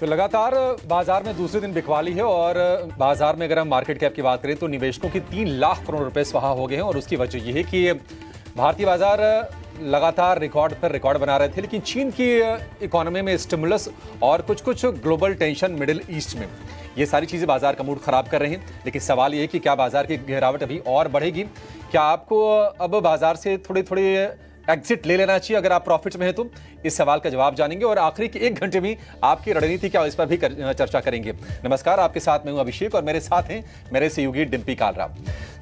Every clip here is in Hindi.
तो लगातार बाजार में दूसरे दिन बिकवाली है और बाजार में अगर हम मार्केट कैप की बात करें तो निवेशकों की तीन लाख करोड़ रुपए स्वाहा हो गए हैं और उसकी वजह यह है कि भारतीय बाजार लगातार रिकॉर्ड पर रिकॉर्ड बना रहे थे लेकिन चीन की इकोनॉमी में स्टिमुलस और कुछ कुछ ग्लोबल टेंशन मिडिल ईस्ट में ये सारी चीज़ें बाजार का मूड खराब कर रहे हैं लेकिन सवाल ये है कि क्या बाजार की गिरावट अभी और बढ़ेगी क्या आपको अब बाजार से थोड़ी थोड़ी एग्जिट ले लेना चाहिए अगर आप प्रॉफिट में हैं तो इस सवाल का जवाब जानेंगे और आखिरी के एक घंटे में आपकी रणनीति क्या इस पर भी कर, चर्चा करेंगे नमस्कार आपके साथ मैं हूं अभिषेक और मेरे साथ हैं मेरे सहयोगी डिम्पी कालरा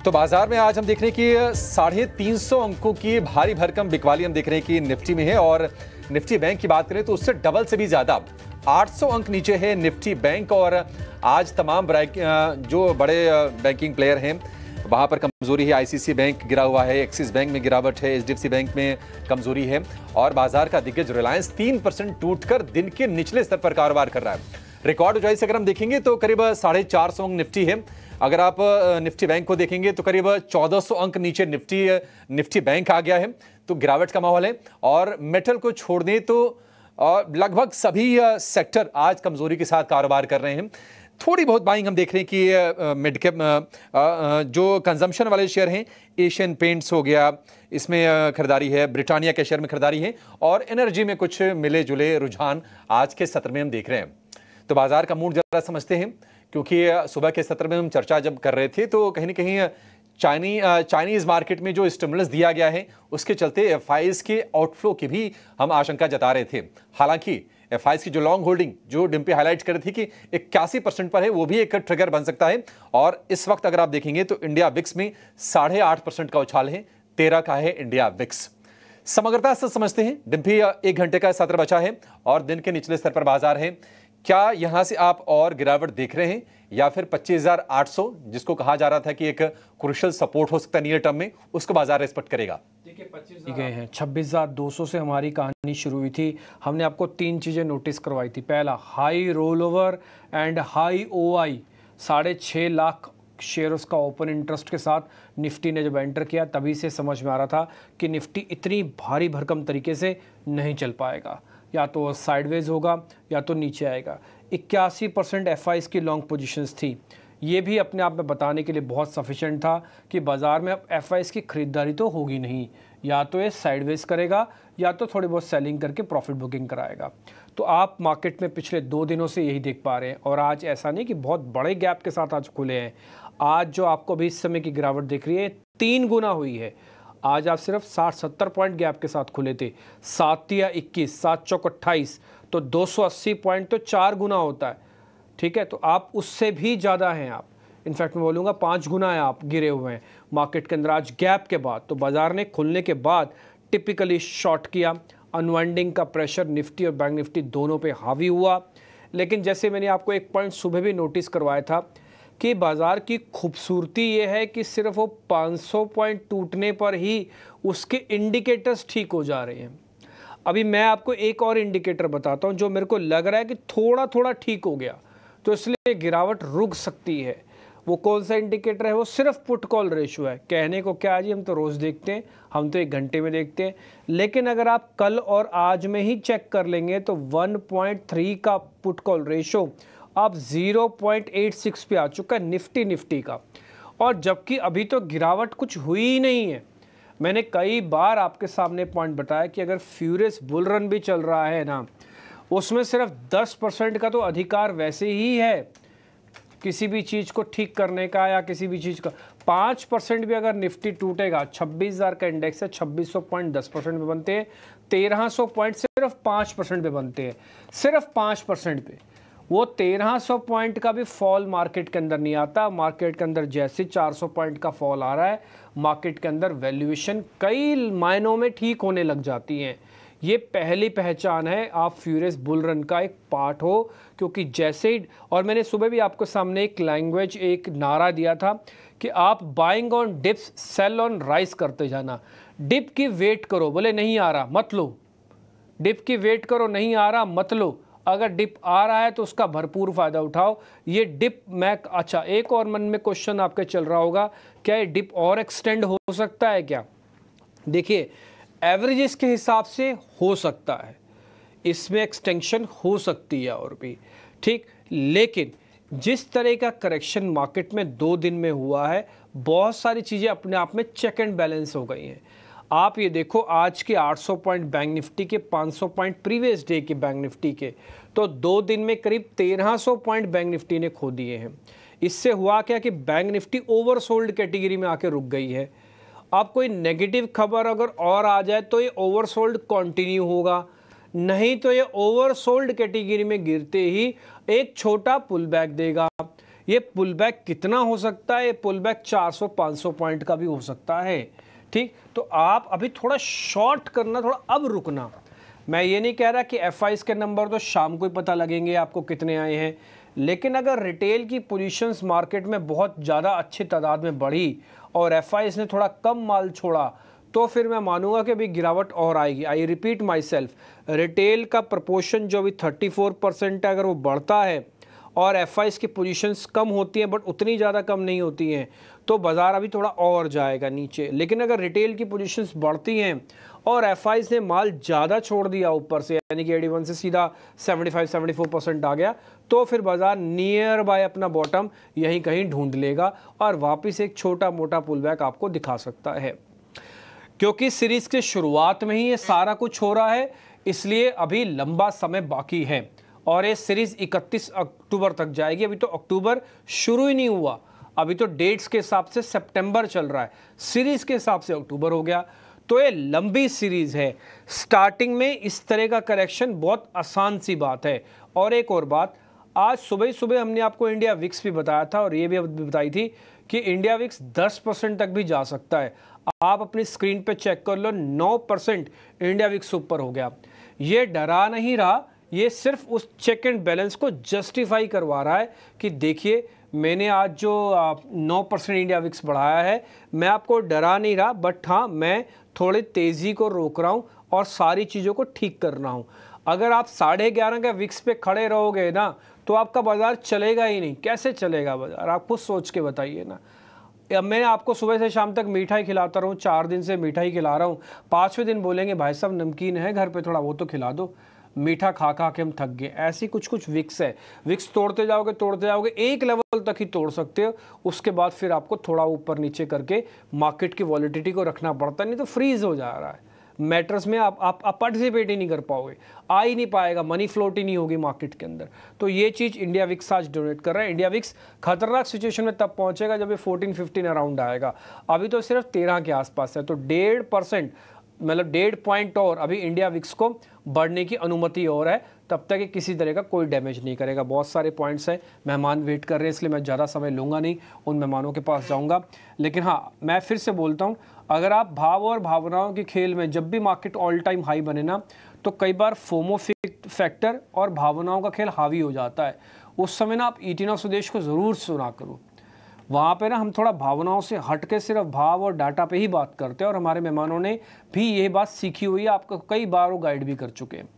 तो बाजार में आज हम देख रहे हैं कि साढ़े तीन सौ अंकों की भारी भरकम बिकवाली हम देख रहे हैं कि निफ्टी में है और निफ्टी बैंक की बात करें तो उससे डबल से भी ज्यादा 800 अंक नीचे है निफ्टी बैंक और आज तमाम जो बड़े बैंकिंग प्लेयर हैं वहाँ पर कमजोरी है आईसीसी बैंक गिरा हुआ है एक्सिस बैंक में गिरावट है एचडीएफसी बैंक में कमजोरी है और बाजार का दिग्गज रिलायंस तीन परसेंट टूट कर दिन के निचले स्तर पर कारोबार कर रहा है रिकॉर्ड ऊंचाई से अगर हम देखेंगे तो करीब साढ़े चार सौ अंक निफ्टी है अगर आप निफ्टी बैंक को देखेंगे तो करीब 1400 अंक नीचे निफ्टी निफ्टी बैंक आ गया है तो गिरावट का माहौल है और मेटल को छोड़ दें तो लगभग सभी सेक्टर आज कमजोरी के साथ कारोबार कर रहे हैं थोड़ी बहुत बाइंग हम देख रहे हैं कि मिड कैप जो कंजम्पशन वाले शेयर हैं एशियन पेंट्स हो गया इसमें खरीदारी है ब्रिटानिया के शेयर में खरीदारी है और एनर्जी में कुछ मिले जुले रुझान आज के सत्र में हम देख रहे हैं तो बाजार का मूड ज़रा समझते हैं क्योंकि सुबह के सत्र में हम चर्चा जब कर रहे थे तो कहीं ना कहीं चाइनी चाइनीज़ मार्केट में जो स्टिमुलस दिया गया है उसके चलते एफ के आउटफ्लो की भी हम आशंका जता रहे थे हालांकि एफ की जो लॉन्ग होल्डिंग जो डिम्पी हाईलाइट करी थी कि इक्यासी परसेंट पर है वो भी एक ट्रिगर बन सकता है और इस वक्त अगर आप देखेंगे तो इंडिया विक्स में साढ़े आठ परसेंट का उछाल है तेरह का है इंडिया विक्स समग्रता से समझते हैं डिम्पी एक घंटे का सत्र बचा है और दिन के निचले स्तर पर बाजार है क्या यहाँ से आप और गिरावट देख रहे हैं या फिर 25,800 जिसको कहा जा रहा था कि एक क्रुशल सपोर्ट हो सकता है नियर टर्म में उसको बाजार रेस्पेक्ट करेगा ठीक है छब्बीस हज़ार दो सौ से हमारी कहानी शुरू हुई थी हमने आपको तीन चीज़ें नोटिस करवाई थी पहला high roll over and high O I साढ़े छः लाख शेयर उसका ओपन इंटरेस्ट के साथ निफ्टी ने जब एंटर किया तभी से समझ में आ रहा था कि निफ्टी इतनी भारी भरकम तरीके से नहीं चल पाएगा या तो साइडवेज होगा या तो नीचे आएगा इक्यासी परसेंट एफ की लॉन्ग पोजिशंस थी ये भी अपने आप में बताने के लिए बहुत सफिशेंट था कि बाज़ार में अब एफ की ख़रीदारी तो होगी नहीं या तो ये साइडवेज करेगा या तो थोड़ी बहुत सेलिंग करके प्रॉफिट बुकिंग कराएगा तो आप मार्केट में पिछले दो दिनों से यही देख पा रहे हैं और आज ऐसा नहीं कि बहुत बड़े गैप के साथ आज खुले हैं आज जो आपको अभी इस समय की गिरावट देख रही है तीन गुना हुई है आज आप सिर्फ साठ सत्तर पॉइंट गैप के साथ खुले थे सात या इक्कीस सात चौक अट्ठाईस तो दो सौ अस्सी पॉइंट तो चार गुना होता है ठीक है तो आप उससे भी ज़्यादा हैं आप इनफैक्ट मैं बोलूँगा पाँच गुना है आप गिरे हुए हैं मार्केट के अंदर आज गैप के बाद तो बाज़ार ने खुलने के बाद टिपिकली शॉर्ट किया अनवाइंडिंग का प्रेशर निफ्टी और बैंक निफ्टी दोनों पे हावी हुआ लेकिन जैसे मैंने आपको एक पॉइंट सुबह भी नोटिस करवाया था कि बाज़ार की खूबसूरती ये है कि सिर्फ वो 500 पॉइंट टूटने पर ही उसके इंडिकेटर्स ठीक हो जा रहे हैं अभी मैं आपको एक और इंडिकेटर बताता हूँ जो मेरे को लग रहा है कि थोड़ा थोड़ा ठीक हो गया तो इसलिए गिरावट रुक सकती है वो कौन सा इंडिकेटर है वो सिर्फ पुट कॉल रेशो है कहने को क्या जी हम तो रोज़ देखते हैं हम तो एक घंटे में देखते हैं लेकिन अगर आप कल और आज में ही चेक कर लेंगे तो 1.3 का पुट कॉल रेशो अब 0.86 पे आ चुका है निफ्टी निफ्टी का और जबकि अभी तो गिरावट कुछ हुई ही नहीं है मैंने कई बार आपके सामने पॉइंट बताया कि अगर फ्यूरियस बुल रन भी चल रहा है ना उसमें सिर्फ 10 परसेंट का तो अधिकार वैसे ही है किसी भी चीज़ को ठीक करने का या किसी भी चीज़ का पाँच परसेंट भी अगर निफ्टी टूटेगा छब्बीस हज़ार का इंडेक्स है छब्बीस सौ पॉइंट दस परसेंट पे बनते हैं तेरह सौ पॉइंट सिर्फ पाँच परसेंट पे बनते हैं सिर्फ पाँच परसेंट पे वो 1300 पॉइंट का भी फॉल मार्केट के अंदर नहीं आता मार्केट के अंदर जैसे 400 पॉइंट का फॉल आ रहा है मार्केट के अंदर वैल्यूएशन कई मायनों में ठीक होने लग जाती हैं ये पहली पहचान है आप फ्यूरियस बुल रन का एक पार्ट हो क्योंकि जैसे ही और मैंने सुबह भी आपको सामने एक लैंग्वेज एक नारा दिया था कि आप buying on dips sell on rise करते जाना डिप की वेट करो बोले नहीं आ रहा मत लो डिप की वेट करो नहीं आ रहा मत लो अगर डिप आ रहा है तो उसका भरपूर फ़ायदा उठाओ ये डिप मैं अच्छा एक और मन में क्वेश्चन आपके चल रहा होगा क्या ये डिप और एक्सटेंड हो सकता है क्या देखिए एवरेजेस के हिसाब से हो सकता है इसमें एक्सटेंशन हो सकती है और भी ठीक लेकिन जिस तरह का करेक्शन मार्केट में दो दिन में हुआ है बहुत सारी चीज़ें अपने आप में चेक एंड बैलेंस हो गई हैं आप ये देखो आज के 800 पॉइंट बैंक निफ्टी के 500 पॉइंट प्रीवियस डे के बैंक निफ्टी के तो दो दिन में करीब 1300 पॉइंट बैंक निफ्टी ने खो दिए हैं इससे हुआ क्या कि बैंक निफ्टी ओवरसोल्ड कैटेगरी में आके रुक गई है अब कोई नेगेटिव खबर अगर और आ जाए तो ये ओवरसोल्ड कंटिन्यू होगा नहीं तो ये ओवरसोल्ड कैटेगरी में गिरते ही एक छोटा पुल बैक देगा ये पुल बैक कितना हो सकता है ये पुल बैक चार सौ पॉइंट का भी हो सकता है ठीक तो आप अभी थोड़ा शॉर्ट करना थोड़ा अब रुकना मैं ये नहीं कह रहा कि एफ के नंबर तो शाम को ही पता लगेंगे आपको कितने आए हैं लेकिन अगर रिटेल की पोजीशंस मार्केट में बहुत ज़्यादा अच्छी तादाद में बढ़ी और एफ ने थोड़ा कम माल छोड़ा तो फिर मैं मानूंगा कि अभी गिरावट और आएगी I repeat myself retail का प्रपोर्शन जो अभी 34 परसेंट है अगर वो बढ़ता है और एफ की पोजीशंस कम होती हैं बट उतनी ज़्यादा कम नहीं होती हैं तो बाज़ार अभी थोड़ा और जाएगा नीचे लेकिन अगर रिटेल की पोजीशंस बढ़ती हैं और एफ ने माल ज़्यादा छोड़ दिया ऊपर से यानी कि एडी वन से सीधा 75 74 परसेंट आ गया तो फिर बाज़ार नियर बाय अपना बॉटम यहीं कहीं ढूंढ लेगा और वापस एक छोटा मोटा बैक आपको दिखा सकता है क्योंकि सीरीज़ के शुरुआत में ही ये सारा कुछ हो रहा है इसलिए अभी लंबा समय बाकी है और ये सीरीज़ 31 अक्टूबर तक जाएगी अभी तो अक्टूबर शुरू ही नहीं हुआ अभी तो डेट्स के हिसाब से सितंबर चल रहा है सीरीज़ के हिसाब से अक्टूबर हो गया तो ये लंबी सीरीज़ है स्टार्टिंग में इस तरह का करेक्शन बहुत आसान सी बात है और एक और बात आज सुबह सुबह हमने आपको इंडिया विक्स भी बताया था और ये भी बताई थी कि इंडिया विक्स 10 परसेंट तक भी जा सकता है आप अपनी स्क्रीन पे चेक कर लो 9 परसेंट इंडिया विक्स ऊपर हो गया ये डरा नहीं रहा ये सिर्फ उस चेक एंड बैलेंस को जस्टिफाई करवा रहा है कि देखिए मैंने आज जो नौ परसेंट इंडिया विक्स बढ़ाया है मैं आपको डरा नहीं रहा बट हाँ मैं थोड़े तेज़ी को रोक रहा हूँ और सारी चीज़ों को ठीक कर रहा हूँ अगर आप साढ़े ग्यारह के विक्स पे खड़े रहोगे ना तो आपका बाज़ार चलेगा ही नहीं कैसे चलेगा बाज़ार आप खुद सोच के बताइए ना अब मैं आपको सुबह से शाम तक मीठा ही खिलाता रहूँ चार दिन से मीठा ही खिला रहा हूँ पाँचवें दिन बोलेंगे भाई साहब नमकीन है घर पर थोड़ा वो तो खिला दो मीठा खा खा के हम थक गए ऐसी कुछ कुछ विक्स है विक्स तोड़ते जाओगे तोड़ते जाओगे एक लेवल तक ही तोड़ सकते हो उसके बाद फिर आपको थोड़ा ऊपर नीचे करके मार्केट की वॉलिडिटी को रखना पड़ता है नहीं तो फ्रीज हो जा रहा है मैटर्स में आप आप, आप पार्टिसिपेट ही नहीं कर पाओगे आ ही नहीं पाएगा मनी फ्लोट ही नहीं होगी मार्केट के अंदर तो ये चीज़ इंडिया विक्स आज डोनेट कर रहा है इंडिया विक्स खतरनाक सिचुएशन में तब पहुंचेगा जब ये 14 15 अराउंड आएगा अभी तो सिर्फ 13 के आसपास है तो डेढ़ परसेंट मतलब डेढ़ पॉइंट और अभी इंडिया विक्स को बढ़ने की अनुमति और है तब तक ये किसी तरह का कोई डैमेज नहीं करेगा बहुत सारे पॉइंट्स हैं मेहमान वेट कर रहे हैं इसलिए मैं ज़्यादा समय लूँगा नहीं उन मेहमानों के पास जाऊँगा लेकिन हाँ मैं फिर से बोलता हूँ अगर आप भाव और भावनाओं के खेल में जब भी मार्केट ऑल टाइम हाई बने ना तो कई बार फोमो फैक्टर और भावनाओं का खेल हावी हो जाता है उस समय ना आप ईटीना e स्वदेश को ज़रूर सुना करो वहाँ पे ना हम थोड़ा भावनाओं से हट के सिर्फ भाव और डाटा पे ही बात करते हैं और हमारे मेहमानों ने भी ये बात सीखी हुई है आपको कई बार वो गाइड भी कर चुके हैं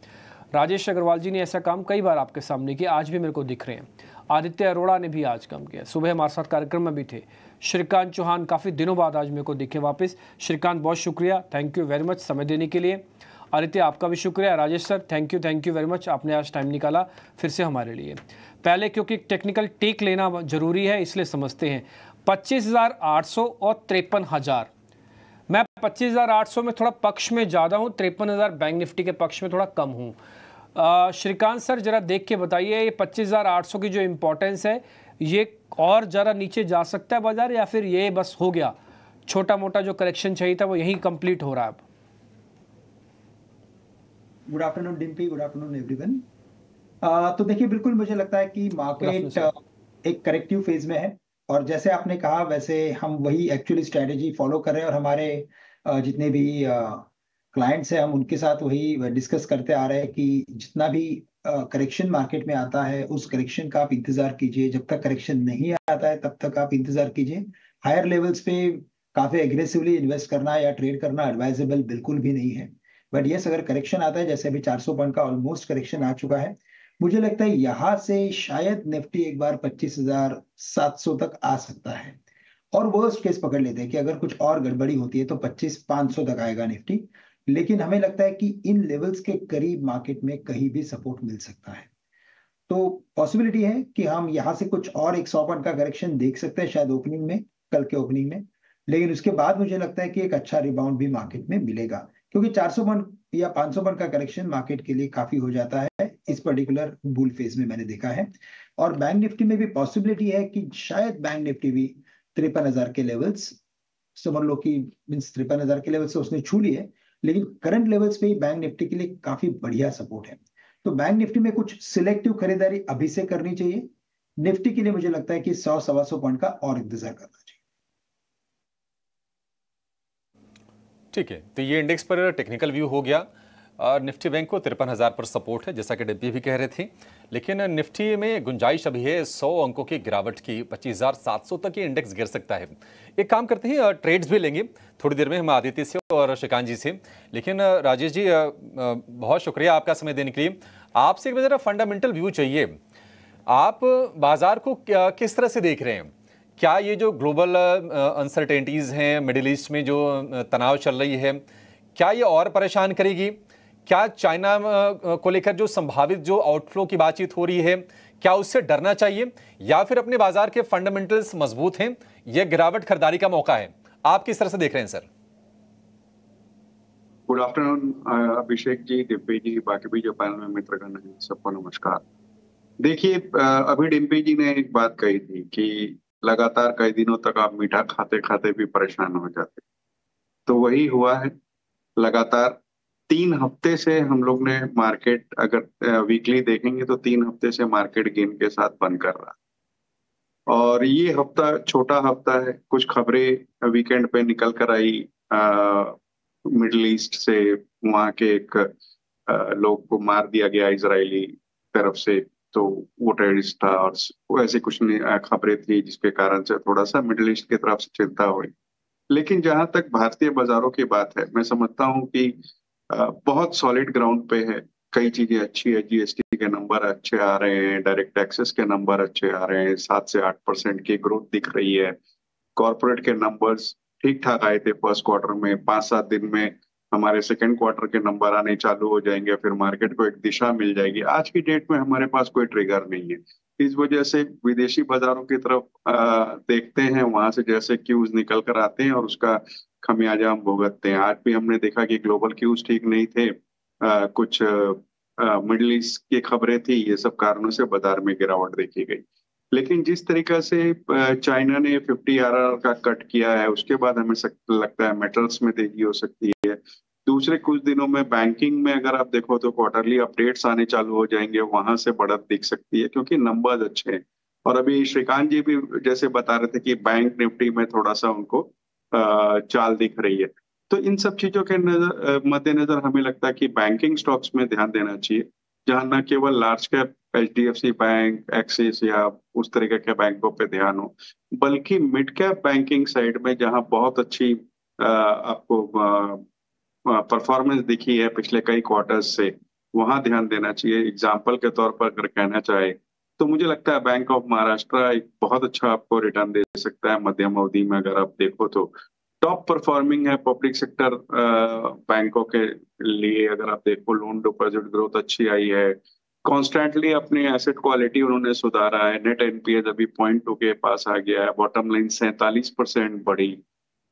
राजेश अग्रवाल जी ने ऐसा काम कई बार आपके सामने किया आज भी मेरे को दिख रहे हैं आदित्य अरोड़ा ने भी आज काम किया सुबह हमारे साथ कार्यक्रम में भी थे श्रीकांत चौहान काफ़ी दिनों बाद आज मेरे को दिखे वापस श्रीकांत बहुत शुक्रिया थैंक यू वेरी मच समय देने के लिए आदित्य आपका भी शुक्रिया Rajesh sir thank you thank you very much आपने आज टाइम निकाला फिर से हमारे लिए पहले क्योंकि टेक्निकल टेक लेना जरूरी है इसलिए समझते हैं पच्चीस हज़ार आठ सौ और तिरपन हज़ार मैं पच्चीस हज़ार आठ सौ में थोड़ा पक्ष में ज़्यादा हूँ तिरपन हज़ार बैंक निफ्टी के पक्ष में थोड़ा कम हूँ श्रीकांत सर जरा देख के बताइए ये पच्चीस हज़ार आठ सौ की जो इम्पोर्टेंस है ये और ज़रा नीचे जा सकता है बाज़ार या फिर ये बस हो गया छोटा मोटा जो करेक्शन चाहिए था वो यहीं कंप्लीट हो रहा है अब good afternoon Dimpy good afternoon everyone तो देखिए बिल्कुल मुझे लगता है कि मार्केट uh, एक करेक्टिव फेज में है और जैसे आपने कहा वैसे हम वही एक्चुअली स्ट्रेटेजी फॉलो कर रहे हैं और हमारे uh, जितने भी क्लाइंट्स uh, हैं हम उनके साथ वही डिस्कस करते आ रहे हैं कि जितना भी करेक्शन मार्केट में आता है उस करेक्शन का आप इंतजार कीजिए जब तक करेक्शन नहीं आता है तब तक आप इंतजार कीजिए हायर लेवल्स पे काफी एग्रेसिवली इन्वेस्ट करना या ट्रेड करना एडवाइजेबल बिल्कुल भी नहीं है बट यस अगर करेक्शन आता है जैसे अभी 400 पॉइंट का ऑलमोस्ट करेक्शन आ चुका है मुझे लगता है यहाँ से शायद निफ्टी एक बार 25,700 तक आ सकता है और वर्स्ट केस पकड़ लेते हैं कि अगर कुछ और गड़बड़ी होती है तो 25,500 तक आएगा निफ्टी लेकिन हमें लगता है कि इन लेवल्स के करीब मार्केट में कहीं भी सपोर्ट मिल सकता है तो पॉसिबिलिटी है कि हम यहाँ से कुछ और एक सौ पॉइंट का करेक्शन देख सकते हैं शायद ओपनिंग में कल के ओपनिंग में लेकिन उसके बाद मुझे लगता है कि एक अच्छा रिबाउंड भी मार्केट में मिलेगा क्योंकि चार सौ मन या 500 मन का करेक्शन मार्केट के लिए काफी हो जाता है इस पर्टिकुलर बुल फेज में मैंने देखा है और बैंक निफ्टी में भी पॉसिबिलिटी है कि शायद बैंक निफ्टी भी तिरपन हजार के लेवल्स समझ लो कि मीन्स तिरपन हजार के लेवल से उसने छू लिए लेकिन करंट लेवल्स पे ही बैंक निफ्टी के लिए काफी बढ़िया सपोर्ट है तो बैंक निफ्टी में कुछ सिलेक्टिव खरीदारी अभी से करनी चाहिए निफ्टी के लिए मुझे लगता है कि सौ सवा सौ पॉइंट का और इंतजार करना है ठीक है तो ये इंडेक्स पर टेक्निकल व्यू हो गया और निफ्टी बैंक को तिरपन हज़ार पर सपोर्ट है जैसा कि डिब्बी भी कह रहे थे लेकिन निफ्टी में गुंजाइश अभी है सौ अंकों की गिरावट की पच्चीस हज़ार सात सौ तक ये इंडेक्स गिर सकता है एक काम करते हैं ट्रेड्स भी लेंगे थोड़ी देर में हम आदित्य से और श्रीकांत जी से लेकिन राजेश जी बहुत शुक्रिया आपका समय देने के लिए आपसे एक ज़रा फंडामेंटल व्यू चाहिए आप बाज़ार को किस तरह से देख रहे हैं क्या ये जो ग्लोबल अनसर्टेनिटीज़ हैं मिडिल ईस्ट में जो तनाव चल रही है क्या ये और परेशान करेगी क्या चाइना को लेकर जो संभावित जो आउटफ्लो की बातचीत हो रही है क्या उससे डरना चाहिए या फिर अपने बाजार के फंडामेंटल्स मजबूत हैं यह गिरावट खरीदारी का मौका है आप किस तरह से देख रहे हैं sir good afternoon Abhishek ji Dimpy ji बाकी भी जो पैनल में मित्रगण हैं सबको नमस्कार देखिए अभी डिम्पी जी ने एक बात कही थी कि लगातार कई दिनों तक आप मीठा खाते खाते भी परेशान हो जाते तो वही हुआ है लगातार तीन हफ्ते से हम लोग ने मार्केट अगर वीकली देखेंगे तो तीन हफ्ते से मार्केट गेन के साथ बंद कर रहा और ये हफ्ता छोटा हफ्ता है कुछ खबरें वीकेंड पे निकल कर आई मिडल ईस्ट से वहाँ के एक आ, लोग को मार दिया गया इसराइली तरफ से तो वो ट्रेड स्टार्स वो ऐसी कुछ खबरें थी जिसके कारण से थोड़ा सा मिडिल ईस्ट की तरफ से चिंता हुई लेकिन जहां तक भारतीय बाजारों की बात है मैं समझता हूं कि बहुत सॉलिड ग्राउंड पे है कई चीजें अच्छी है जीएसटी के नंबर अच्छे आ रहे हैं डायरेक्ट टैक्सेस के नंबर अच्छे आ रहे हैं सात से आठ परसेंट की ग्रोथ दिख रही है कॉरपोरेट के नंबर्स ठीक ठाक आए थे फर्स्ट क्वार्टर में पांच सात दिन में हमारे सेकेंड क्वार्टर के नंबर आने चालू हो जाएंगे फिर मार्केट को एक दिशा मिल जाएगी आज की डेट में हमारे पास कोई ट्रिगर नहीं है इस वजह से विदेशी बाजारों की तरफ देखते हैं वहां से जैसे क्यूज निकल कर आते हैं और उसका खमियाजा हम भुगतते हैं आज भी हमने देखा कि ग्लोबल क्यूज ठीक नहीं थे आ, कुछ मिडल ईस्ट की खबरें थी ये सब कारणों से बाजार में गिरावट देखी गई लेकिन जिस तरीका से चाइना ने 50 आरआर का कट किया है उसके बाद हमें लगता है मेटल्स में तेजी हो सकती है दूसरे कुछ दिनों में बैंकिंग में अगर आप देखो तो क्वार्टरली अपडेट्स आने चालू हो जाएंगे वहां से बढ़त दिख सकती है क्योंकि नंबर्स अच्छे हैं और अभी श्रीकांत जी भी जैसे बता रहे थे कि बैंक निफ्टी में थोड़ा सा उनको चाल दिख रही है तो इन सब चीजों के नजर मद्देनजर हमें लगता है कि बैंकिंग स्टॉक्स में ध्यान देना चाहिए जहां न केवल large cap H D F C bank Axis या उस तरीके के बैंकों पे ध्यान हो बल्कि मिड कैप बैंकिंग साइड में जहां बहुत अच्छी आपको परफॉर्मेंस दिखी है पिछले कई क्वार्टर्स से वहां ध्यान देना चाहिए एग्जाम्पल के तौर पर अगर कहना चाहे तो मुझे लगता है बैंक ऑफ महाराष्ट्र एक बहुत अच्छा आपको रिटर्न दे सकता है मध्यम अवधि में अगर आप देखो तो टॉप परफॉर्मिंग है पब्लिक सेक्टर बैंकों के लिए अगर आप देखो लोन डिपॉजिट ग्रोथ अच्छी आई है कॉन्स्टेंटली अपनी एसेट क्वालिटी उन्होंने सुधारा है नेट एनपीएस अभी पॉइंट टू के पास आ गया है बॉटम लाइन सैंतालीस परसेंट बढ़ी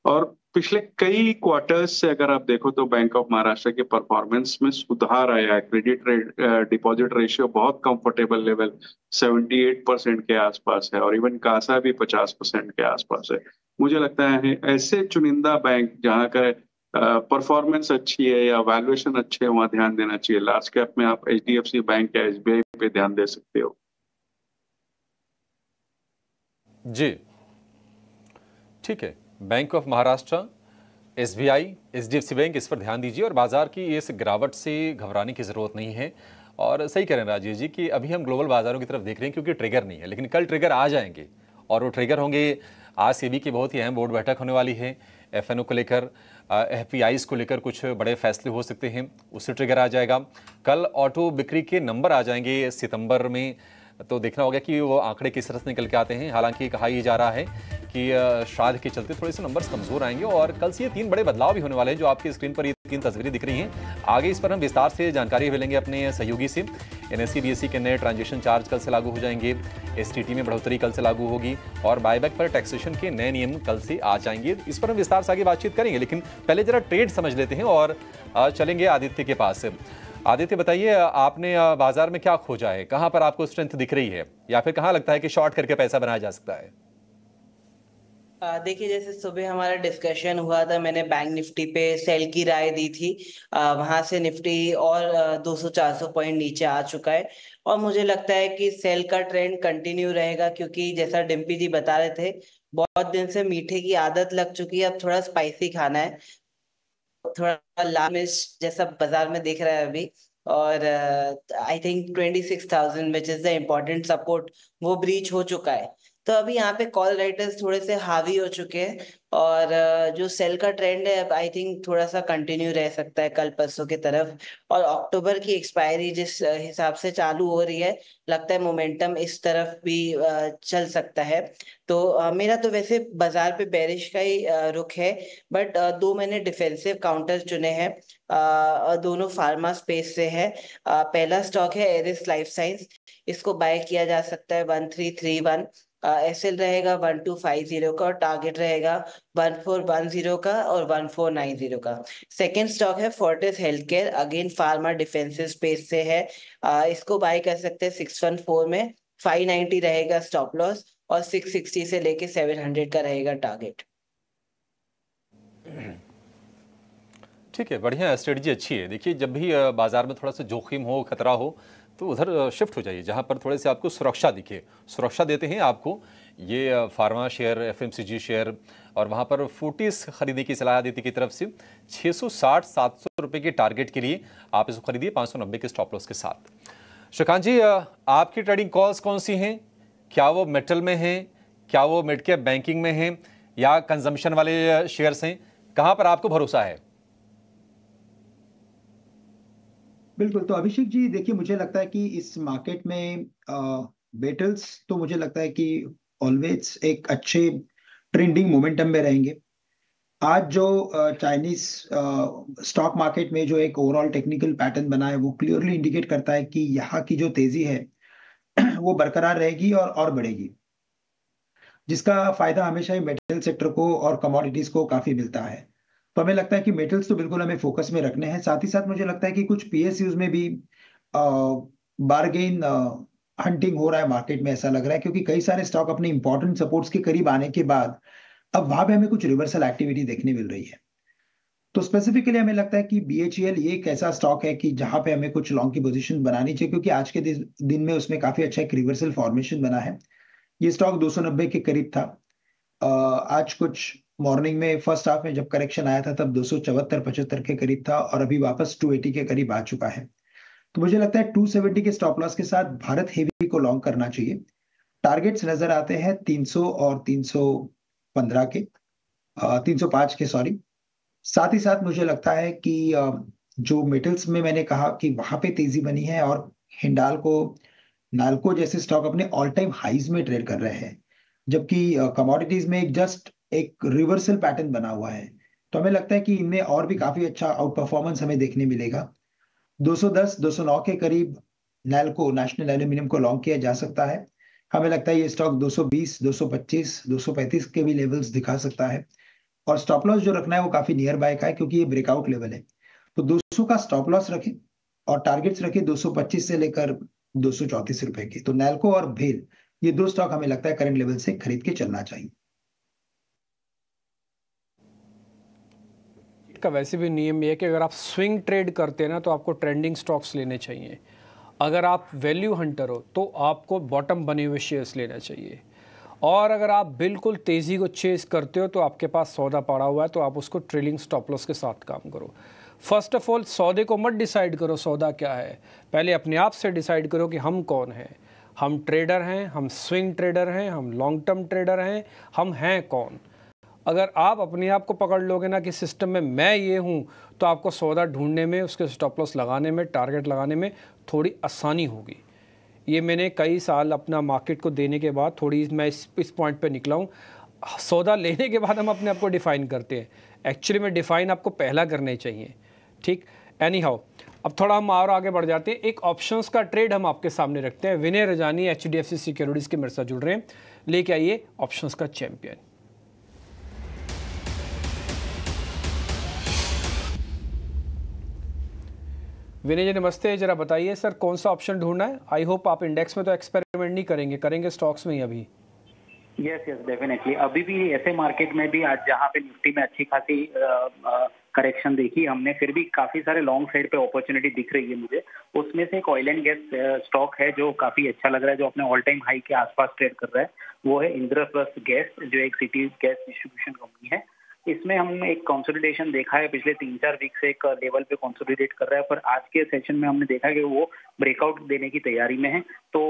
और पिछले कई क्वार्टर्स से अगर आप देखो तो बैंक ऑफ महाराष्ट्र के परफॉर्मेंस में सुधार आया है क्रेडिट रेट डिपॉजिट रेशियो बहुत कंफर्टेबल लेवल 78 परसेंट के आसपास है और इवन कासा भी 50 परसेंट के आसपास है मुझे लगता है ऐसे चुनिंदा बैंक जहां का परफॉर्मेंस अच्छी है या वैल्यूएशन अच्छे है वहाँ ध्यान देना चाहिए लास्ट कैप में आप एच बैंक या एस पे ध्यान दे सकते हो जी ठीक है Bank of Maharashtra S B I H D F C bank इस पर ध्यान दीजिए और बाजार की इस गिरावट से घबराने की ज़रूरत नहीं है और सही कह रहे हैं राजीव जी कि अभी हम ग्लोबल बाजारों की तरफ देख रहे हैं क्योंकि ट्रिगर नहीं है लेकिन कल ट्रिगर आ जाएंगे और वो ट्रिगर होंगे आज सी की बहुत ही अहम बोर्ड बैठक होने वाली है एफ को लेकर एफ को लेकर कुछ बड़े फैसले हो सकते हैं उससे ट्रिगर आ जाएगा कल ऑटो बिक्री के नंबर आ जाएंगे सितंबर में तो देखना होगा कि वो आंकड़े किस तरह से निकल के आते हैं हालांकि कहा ही जा रहा है कि शाद के चलते थोड़े से नंबर्स कमजोर आएंगे और कल से ये तीन बड़े बदलाव भी होने वाले हैं जो आपकी स्क्रीन पर ये तीन तस्वीरें दिख रही हैं आगे इस पर हम विस्तार से जानकारी भी लेंगे अपने सहयोगी से एन एस के नए ट्रांजेक्शन चार्ज कल से लागू हो जाएंगे एस में बढ़ोतरी कल से लागू होगी और बायबैक पर टैक्सेशन के नए नियम कल से आ जाएंगे इस पर हम विस्तार से आगे बातचीत करेंगे लेकिन पहले जरा ट्रेड समझ लेते हैं और चलेंगे आदित्य के पास आदित्य बताइए आपने बाजार में क्या खोजा है कहां पर आपको स्ट्रेंथ दिख रही है या फिर कहां लगता है कि शॉर्ट करके पैसा बनाया जा सकता है देखिए जैसे सुबह हमारा डिस्कशन हुआ था मैंने बैंक निफ्टी पे सेल की राय दी थी आ, वहां से निफ्टी और 200-400 पॉइंट नीचे आ चुका है और मुझे लगता है कि सेल का ट्रेंड कंटिन्यू रहेगा क्योंकि जैसा डिम्पी जी बता रहे थे बहुत दिन से मीठे की आदत लग चुकी है अब थोड़ा स्पाइसी खाना है थोड़ा लाल मिर्च जैसा बाजार में देख रहा है अभी और I think twenty six thousand which is the important support वो ब्रीच हो चुका है तो अभी यहाँ पे कॉल राइटर्स थोड़े से हावी हो चुके हैं और जो सेल का ट्रेंड है आई थिंक थोड़ा सा कंटिन्यू रह सकता है कल परसों की तरफ और अक्टूबर की एक्सपायरी जिस हिसाब से चालू हो रही है लगता है मोमेंटम इस तरफ भी चल सकता है तो मेरा तो वैसे बाजार पे बैरिश का ही रुख है बट दो मैंने डिफेंसिव काउंटर चुने हैं दोनों फार्मा स्पेस से है पहला स्टॉक है एरिस लाइफ साइंस इसको बाय किया जा सकता है one three three one S L रहेगा वन टू फाइव जीरो का और टारगेट रहेगा वन फोर वन जीरो का और वन फोर नाइन जीरो का सेकेंड स्टॉक है Fortis Health Care again pharma defensive space से है uh, इसको बाय कर सकते हैं सिक्स वन फोर में फाइव नाइन्टी रहेगा स्टॉप लॉस और सिक्स सिक्सटी से लेके सेवन हंड्रेड का रहेगा टारगेट ठीक है बढ़िया स्ट्रेटजी अच्छी है देखिए जब भी बाजार में थोड़ा सा जोखिम हो खतरा हो तो उधर शिफ्ट हो जाइए जहाँ पर थोड़े से आपको सुरक्षा दिखे सुरक्षा देते हैं आपको ये फार्मा शेयर एफ शेयर और वहाँ पर फोर्टिस खरीदने की सलाह दी थी की तरफ से 660 700 रुपए के टारगेट के लिए आप इसको खरीदिए 590 के स्टॉप लॉस के साथ शुकान जी आपकी ट्रेडिंग कॉल्स कौन सी हैं क्या वो मेटल में हैं क्या वो मिड कैप बैंकिंग में हैं या कंजम्पशन वाले शेयर्स हैं कहाँ पर आपको भरोसा है बिल्कुल तो अभिषेक जी देखिए मुझे लगता है कि इस मार्केट में बेटल्स तो मुझे लगता है कि ऑलवेज एक अच्छे ट्रेंडिंग मोमेंटम में रहेंगे आज जो चाइनीज स्टॉक मार्केट में जो एक ओवरऑल टेक्निकल पैटर्न बना है वो क्लियरली इंडिकेट करता है कि यहाँ की जो तेजी है वो बरकरार रहेगी और और बढ़ेगी जिसका फायदा हमेशा ही मेटल सेक्टर को और कमोडिटीज को काफी मिलता है तो हमें लगता है कि मेटल्स तो बिल्कुल हमें फोकस में रखने हैं साथ ही साथ मुझे लगता है कि कुछ पीएसयूज में भी बारगेन हंटिंग हो रहा है मार्केट में ऐसा लग रहा है क्योंकि कई सारे स्टॉक अपने इंपॉर्टेंट सपोर्ट्स के करीब आने के बाद अब वहां पर हमें कुछ रिवर्सल एक्टिविटी देखने मिल रही है तो स्पेसिफिकली हमें लगता है कि बी e ये एक ऐसा स्टॉक है कि जहां पे हमें कुछ लॉन्ग की पोजीशन बनानी चाहिए क्योंकि आज के दिन में उसमें काफी अच्छा एक रिवर्सल फॉर्मेशन बना है ये स्टॉक 290 के करीब था आज कुछ मॉर्निंग में फर्स्ट हाफ में जब करेक्शन आया था तब दो सौ चौहत्तर पचहत्तर के करीब था और अभी वापस एटी के करीब आ चुका है तो मुझे लगता है 270 के स्टॉप लॉस के साथ भारत हेवी को लॉन्ग करना चाहिए टारगेट्स नजर आते हैं सौ और पंद्रह के तीन सौ पांच के सॉरी साथ ही साथ मुझे लगता है कि जो मेटल्स में मैंने कहा कि वहां पे तेजी बनी है और हिंडाल को नालको जैसे स्टॉक अपने ऑल टाइम हाइज में ट्रेड कर रहे हैं जबकि कमोडिटीज में एक जस्ट एक रिवर्सल पैटर्न बना हुआ है तो हमें लगता है कि इनमें और भी काफी अच्छा आउट परफॉर्मेंस हमें देखने मिलेगा 210 209 के करीब नैल को नेशनल एल्यूमिनियम को लॉन्ग किया जा सकता है हमें लगता है ये स्टॉक 220 225 235 के भी लेवल्स दिखा सकता है और स्टॉप लॉस जो रखना है वो काफी नियर बाय का है क्योंकि ये ब्रेकआउट लेवल है तो 200 का स्टॉप लॉस रखें और टारगेट्स रखें 225 से लेकर दो रुपए के तो नैलको और भेल ये दो स्टॉक हमें लगता है करंट लेवल से खरीद के चलना चाहिए का वैसे भी नियम यह है कि अगर आप स्विंग ट्रेड करते हैं ना तो आपको ट्रेंडिंग स्टॉक्स लेने चाहिए अगर आप वैल्यू हंटर हो तो आपको बॉटम बने हुए शेयर्स लेना चाहिए और अगर आप बिल्कुल तेज़ी को चेस करते हो तो आपके पास सौदा पड़ा हुआ है तो आप उसको ट्रेलिंग स्टॉपलॉस के साथ काम करो फर्स्ट ऑफ ऑल सौदे को मत डिसाइड करो सौदा क्या है पहले अपने आप से डिसाइड करो कि हम कौन हैं हम ट्रेडर हैं हम स्विंग ट्रेडर हैं हम लॉन्ग टर्म ट्रेडर हैं हम हैं कौन अगर आप अपने आप को पकड़ लोगे ना कि सिस्टम में मैं ये हूँ तो आपको सौदा ढूंढने में उसके स्टॉप लॉस लगाने में टारगेट लगाने में थोड़ी आसानी होगी ये मैंने कई साल अपना मार्केट को देने के बाद थोड़ी मैं इस इस पॉइंट पे निकला हूँ सौदा लेने के बाद हम अपने आप को डिफ़ाइन करते हैं एक्चुअली में डिफ़ाइन आपको पहला करने चाहिए ठीक एनी हाउ अब थोड़ा हम और आगे बढ़ जाते हैं एक ऑप्शंस का ट्रेड हम आपके सामने रखते हैं Vinay Rajani H D F C securities के मेरे साथ जुड़ रहे हैं लेके आइए ऑप्शंस का चैम्पियन विनय जी नमस्ते जरा बताइए सर कौन सा ऑप्शन ढूंढना है आई होप आप इंडेक्स में तो एक्सपेरिमेंट नहीं करेंगे करेंगे स्टॉक्स में ही अभी यस यस डेफिनेटली अभी भी ऐसे मार्केट में भी आज जहाँ पे निफ्टी में अच्छी खासी करेक्शन देखी हमने फिर भी काफी सारे लॉन्ग साइड पे अपॉर्चुनिटी दिख रही है मुझे उसमें से एक ऑयल एंड गैस स्टॉक है जो काफी अच्छा लग रहा है जो अपने ऑल टाइम हाई के आसपास ट्रेड कर रहा है वो है इंद्र प्लस गैस जो एक सिटी गैस डिस्ट्रीब्यूशन कंपनी है इसमें हमने एक कंसोलिडेशन देखा है पिछले तीन चार वीक से एक लेवल पे कंसोलिडेट कर रहा है पर आज के सेशन में हमने देखा कि वो ब्रेकआउट देने की तैयारी में है तो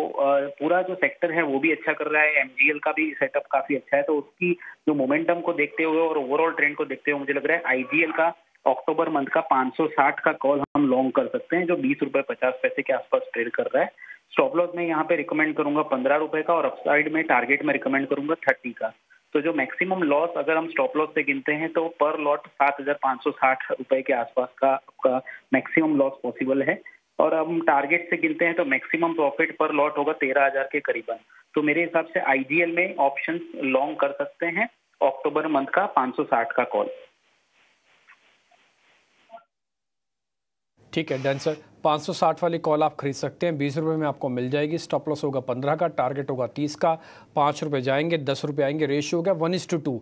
पूरा जो सेक्टर है वो भी अच्छा कर रहा है एमजीएल का भी सेटअप काफी अच्छा है तो उसकी जो मोमेंटम को देखते हुए और ओवरऑल ट्रेंड को देखते हुए मुझे लग रहा है आईजीएल का अक्टूबर मंथ का 560 का कॉल हम लॉन्ग कर सकते हैं जो बीस रुपए पचास पैसे के आसपास ट्रेड कर रहा है स्टॉप लॉस मैं यहाँ पे रिकमेंड करूंगा पंद्रह रुपए का और अपसाइड में टारगेट में रिकमेंड करूंगा थर्टी का तो जो मैक्सिमम लॉस अगर हम स्टॉप लॉस से गिनते हैं तो पर लॉट सात हजार पांच सौ साठ रुपए के आसपास का आपका मैक्सिमम लॉस पॉसिबल है और हम टारगेट से गिनते हैं तो मैक्सिमम प्रॉफिट पर लॉट होगा तेरह हजार के करीबन तो मेरे हिसाब से आईजीएल में ऑप्शन लॉन्ग कर सकते हैं अक्टूबर मंथ का साठ का कॉल ठीक है डन सर 560 वाली कॉल आप खरीद सकते हैं बीस रुपये में आपको मिल जाएगी स्टॉप लॉस होगा पंद्रह का टारगेट होगा तीस का पाँच रुपये जाएंगे दस रुपये आएंगे रेशियो होगा वन इंस टू टू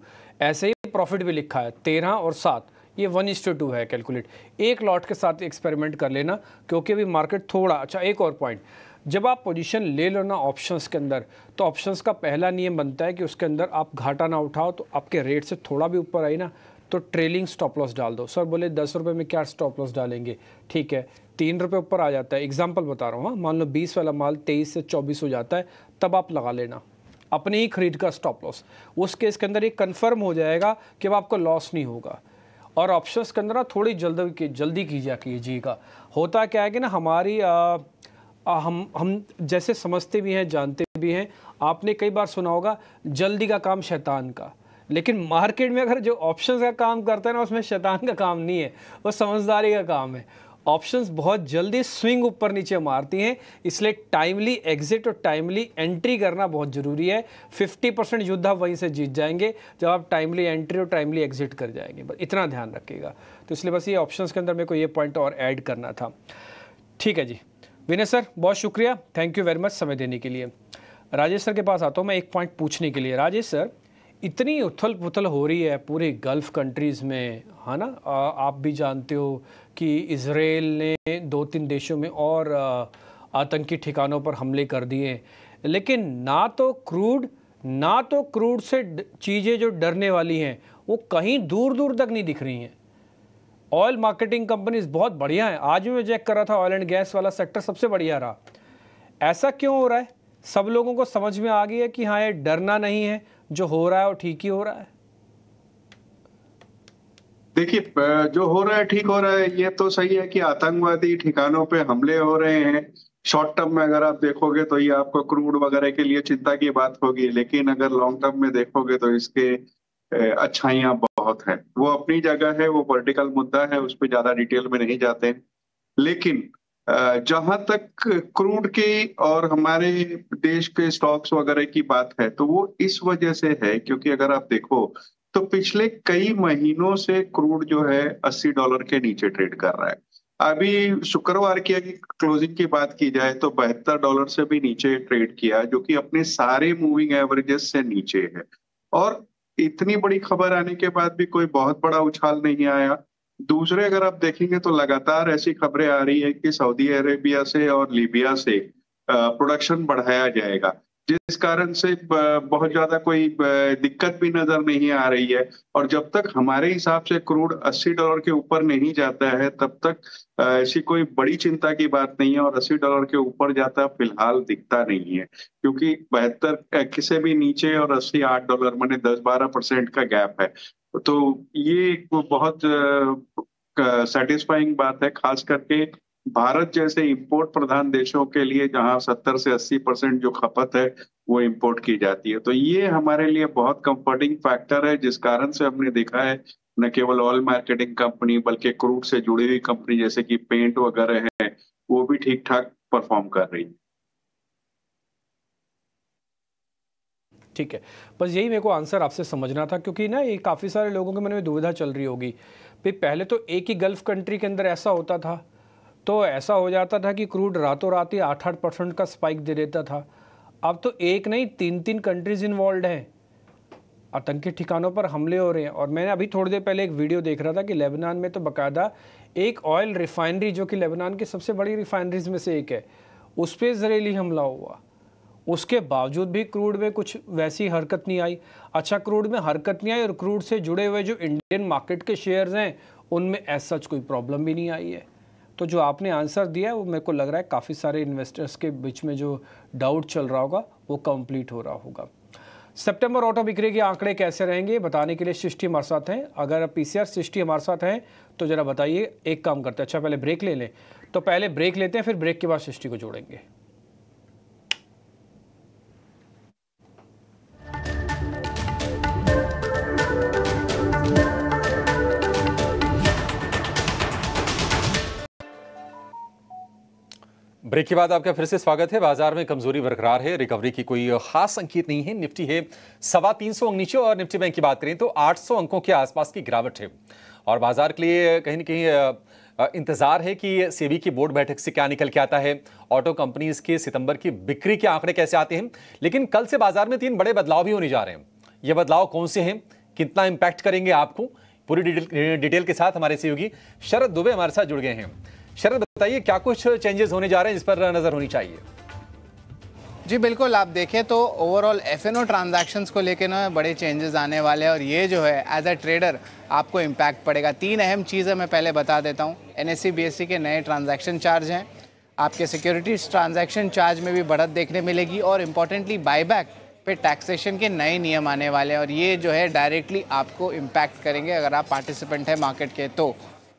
ऐसे ही प्रॉफिट भी लिखा है तेरह और सात ये वन इंस टू टू है कैलकुलेट एक लॉट के साथ एक्सपेरिमेंट कर लेना क्योंकि अभी मार्केट थोड़ा अच्छा एक और पॉइंट जब आप पोजिशन ले लो ना ऑप्शंस के अंदर तो ऑप्शन का पहला नियम बनता है कि उसके अंदर आप घाटा ना उठाओ तो आपके रेट से थोड़ा भी ऊपर आई ना तो ट्रेलिंग स्टॉप लॉस डाल दो सर बोले दस रुपये में क्या स्टॉप लॉस डालेंगे ठीक है तीन रुपये ऊपर आ जाता है एग्जाम्पल बता रहा हूँ हाँ, मान लो बीस वाला माल तेईस से चौबीस हो जाता है तब आप लगा लेना अपने ही खरीद का स्टॉप लॉस उस केस के अंदर ये कन्फर्म हो जाएगा कि अब आपको लॉस नहीं होगा और ऑप्शंस के अंदर थोड़ी जल्दी की जल्दी कीजिए कीजिएगा होता क्या है कि ना हमारी आ, आ, हम हम जैसे समझते भी हैं जानते भी हैं आपने कई बार सुना होगा जल्दी का काम शैतान का लेकिन मार्केट में अगर जो ऑप्शंस का काम करता है ना उसमें शैतान का काम नहीं है वो समझदारी का काम है ऑप्शंस बहुत जल्दी स्विंग ऊपर नीचे मारती हैं इसलिए टाइमली एग्जिट और टाइमली एंट्री करना बहुत ज़रूरी है 50 परसेंट युद्ध आप वहीं से जीत जाएंगे जब आप टाइमली एंट्री और टाइमली एग्जिट कर जाएंगे बस इतना ध्यान रखिएगा तो इसलिए बस ये ऑप्शंस के अंदर मेरे को ये पॉइंट और ऐड करना था ठीक है जी विनय सर बहुत शुक्रिया थैंक यू वेरी मच समय देने के लिए राजेश सर के पास आता हूँ मैं एक पॉइंट पूछने के लिए राजेश सर इतनी उथल पुथल हो रही है पूरे गल्फ़ कंट्रीज़ में है ना आ, आप भी जानते हो कि इसराइल ने दो तीन देशों में और आतंकी ठिकानों पर हमले कर दिए लेकिन ना तो क्रूड ना तो क्रूड से चीज़ें जो डरने वाली हैं वो कहीं दूर दूर तक नहीं दिख रही हैं ऑयल मार्केटिंग कंपनीज बहुत बढ़िया हैं आज भी मैं चेक कर रहा था ऑयल एंड गैस वाला सेक्टर सबसे बढ़िया रहा ऐसा क्यों हो रहा है सब लोगों को समझ में आ गई है कि हाँ ये डरना नहीं है जो हो रहा है वो ठीक ही हो रहा है देखिए जो हो रहा है ठीक हो रहा है ये तो सही है कि आतंकवादी ठिकानों पे हमले हो रहे हैं शॉर्ट टर्म में अगर आप देखोगे तो ये आपको क्रूड वगैरह के लिए चिंता की बात होगी लेकिन अगर लॉन्ग टर्म में देखोगे तो इसके अच्छाइयां बहुत है वो अपनी जगह है वो पॉलिटिकल मुद्दा है उस पर ज्यादा डिटेल में नहीं जाते लेकिन जहां तक क्रूड के और हमारे देश के स्टॉक्स वगैरह की बात है तो वो इस वजह से है क्योंकि अगर आप देखो तो पिछले कई महीनों से क्रूड जो है 80 डॉलर के नीचे ट्रेड कर रहा है अभी शुक्रवार की क्लोजिंग की बात की जाए तो बहत्तर डॉलर से भी नीचे ट्रेड किया जो कि अपने सारे मूविंग एवरेजेस से नीचे है और इतनी बड़ी खबर आने के बाद भी कोई बहुत बड़ा उछाल नहीं आया दूसरे अगर आप देखेंगे तो लगातार ऐसी खबरें आ रही है कि सऊदी अरेबिया से और लीबिया से प्रोडक्शन बढ़ाया जाएगा जिस कारण से बहुत ज्यादा कोई दिक्कत भी नजर नहीं आ रही है और जब तक हमारे हिसाब से क्रूड 80 डॉलर के ऊपर नहीं जाता है तब तक ऐसी कोई बड़ी चिंता की बात नहीं है और 80 डॉलर के ऊपर जाता फिलहाल दिखता नहीं है क्योंकि बेहतर किसे भी नीचे और 80 आठ डॉलर मैंने 10-12 परसेंट का गैप है तो ये एक बहुत सेटिस्फाइंग बात है खास करके भारत जैसे इंपोर्ट प्रधान देशों के लिए जहां 70 से 80 परसेंट जो खपत है वो इंपोर्ट की जाती है तो ये हमारे लिए बहुत कंफर्टिंग फैक्टर है जिस कारण से हमने देखा है न केवल ऑयल मार्केटिंग कंपनी बल्कि क्रूड से जुड़ी हुई कंपनी जैसे कि पेंट वगैरह है वो भी ठीक ठाक परफॉर्म कर रही है ठीक है बस यही मेरे को आंसर आपसे समझना था क्योंकि ना ये काफ़ी सारे लोगों के मन में दुविधा चल रही होगी भाई पहले तो एक ही गल्फ़ कंट्री के अंदर ऐसा होता था तो ऐसा हो जाता था कि क्रूड रातों रात ही आठ आठ परसेंट का स्पाइक दे देता था अब तो एक नहीं तीन तीन कंट्रीज़ इन्वॉल्व हैं आतंकी ठिकानों पर हमले हो रहे हैं और मैंने अभी थोड़ी देर पहले एक वीडियो देख रहा था कि लेबनान में तो बाकायदा एक ऑयल रिफाइनरी जो कि लेबनान की सबसे बड़ी रिफाइनरीज में से एक है उस पर जरेली हमला हुआ उसके बावजूद भी क्रूड में कुछ वैसी हरकत नहीं आई अच्छा क्रूड में हरकत नहीं आई और क्रूड से जुड़े हुए जो इंडियन मार्केट के शेयर्स हैं उनमें एज सच कोई प्रॉब्लम भी नहीं आई है तो जो आपने आंसर दिया है वो मेरे को लग रहा है काफ़ी सारे इन्वेस्टर्स के बीच में जो डाउट चल रहा होगा वो कंप्लीट हो रहा होगा सितंबर ऑटो बिक्री के आंकड़े कैसे रहेंगे बताने के लिए सृष्टि हमारे साथ हैं अगर पी सी सृष्टि हमारे साथ हैं तो ज़रा बताइए एक काम करते हैं अच्छा पहले ब्रेक ले लें तो पहले ब्रेक लेते हैं फिर ब्रेक के बाद सृष्टि को जोड़ेंगे ब्रेक के बाद आपका फिर से स्वागत है बाजार में कमजोरी बरकरार है रिकवरी की कोई खास संकेत नहीं है निफ्टी है सवा तीन सौ अंक नीचे और निफ्टी बैंक की बात करें तो 800 अंकों के आसपास की गिरावट है और बाजार के लिए कहीं ना कहीं इंतजार है कि सेबी की बोर्ड बैठक से क्या निकल के आता है ऑटो कंपनीज के सितंबर की बिक्री के आंकड़े कैसे आते हैं लेकिन कल से बाजार में तीन बड़े बदलाव भी होने जा रहे हैं ये बदलाव कौन से हैं कितना इम्पैक्ट करेंगे आपको पूरी डिटेल के साथ हमारे सहयोगी शरद दुबे हमारे साथ जुड़ गए हैं शरद बताइए क्या कुछ चेंजेस होने जा रहे हैं इस पर नजर होनी चाहिए जी बिल्कुल आप देखें तो overall F and O transactions को लेकर ना बड़े चेंजेस आने वाले हैं और ये जो है एज अ ट्रेडर आपको इम्पैक्ट पड़ेगा तीन अहम चीज़ें मैं पहले बता देता हूँ एन एस e, e के नए ट्रांजैक्शन चार्ज हैं आपके सिक्योरिटीज ट्रांजैक्शन चार्ज में भी बढ़त देखने मिलेगी और इम्पॉर्टेंटली बाईबैक पे टैक्सेशन के नए नियम आने वाले हैं और ये जो है डायरेक्टली आपको इम्पैक्ट करेंगे अगर आप पार्टिसिपेंट हैं मार्केट के तो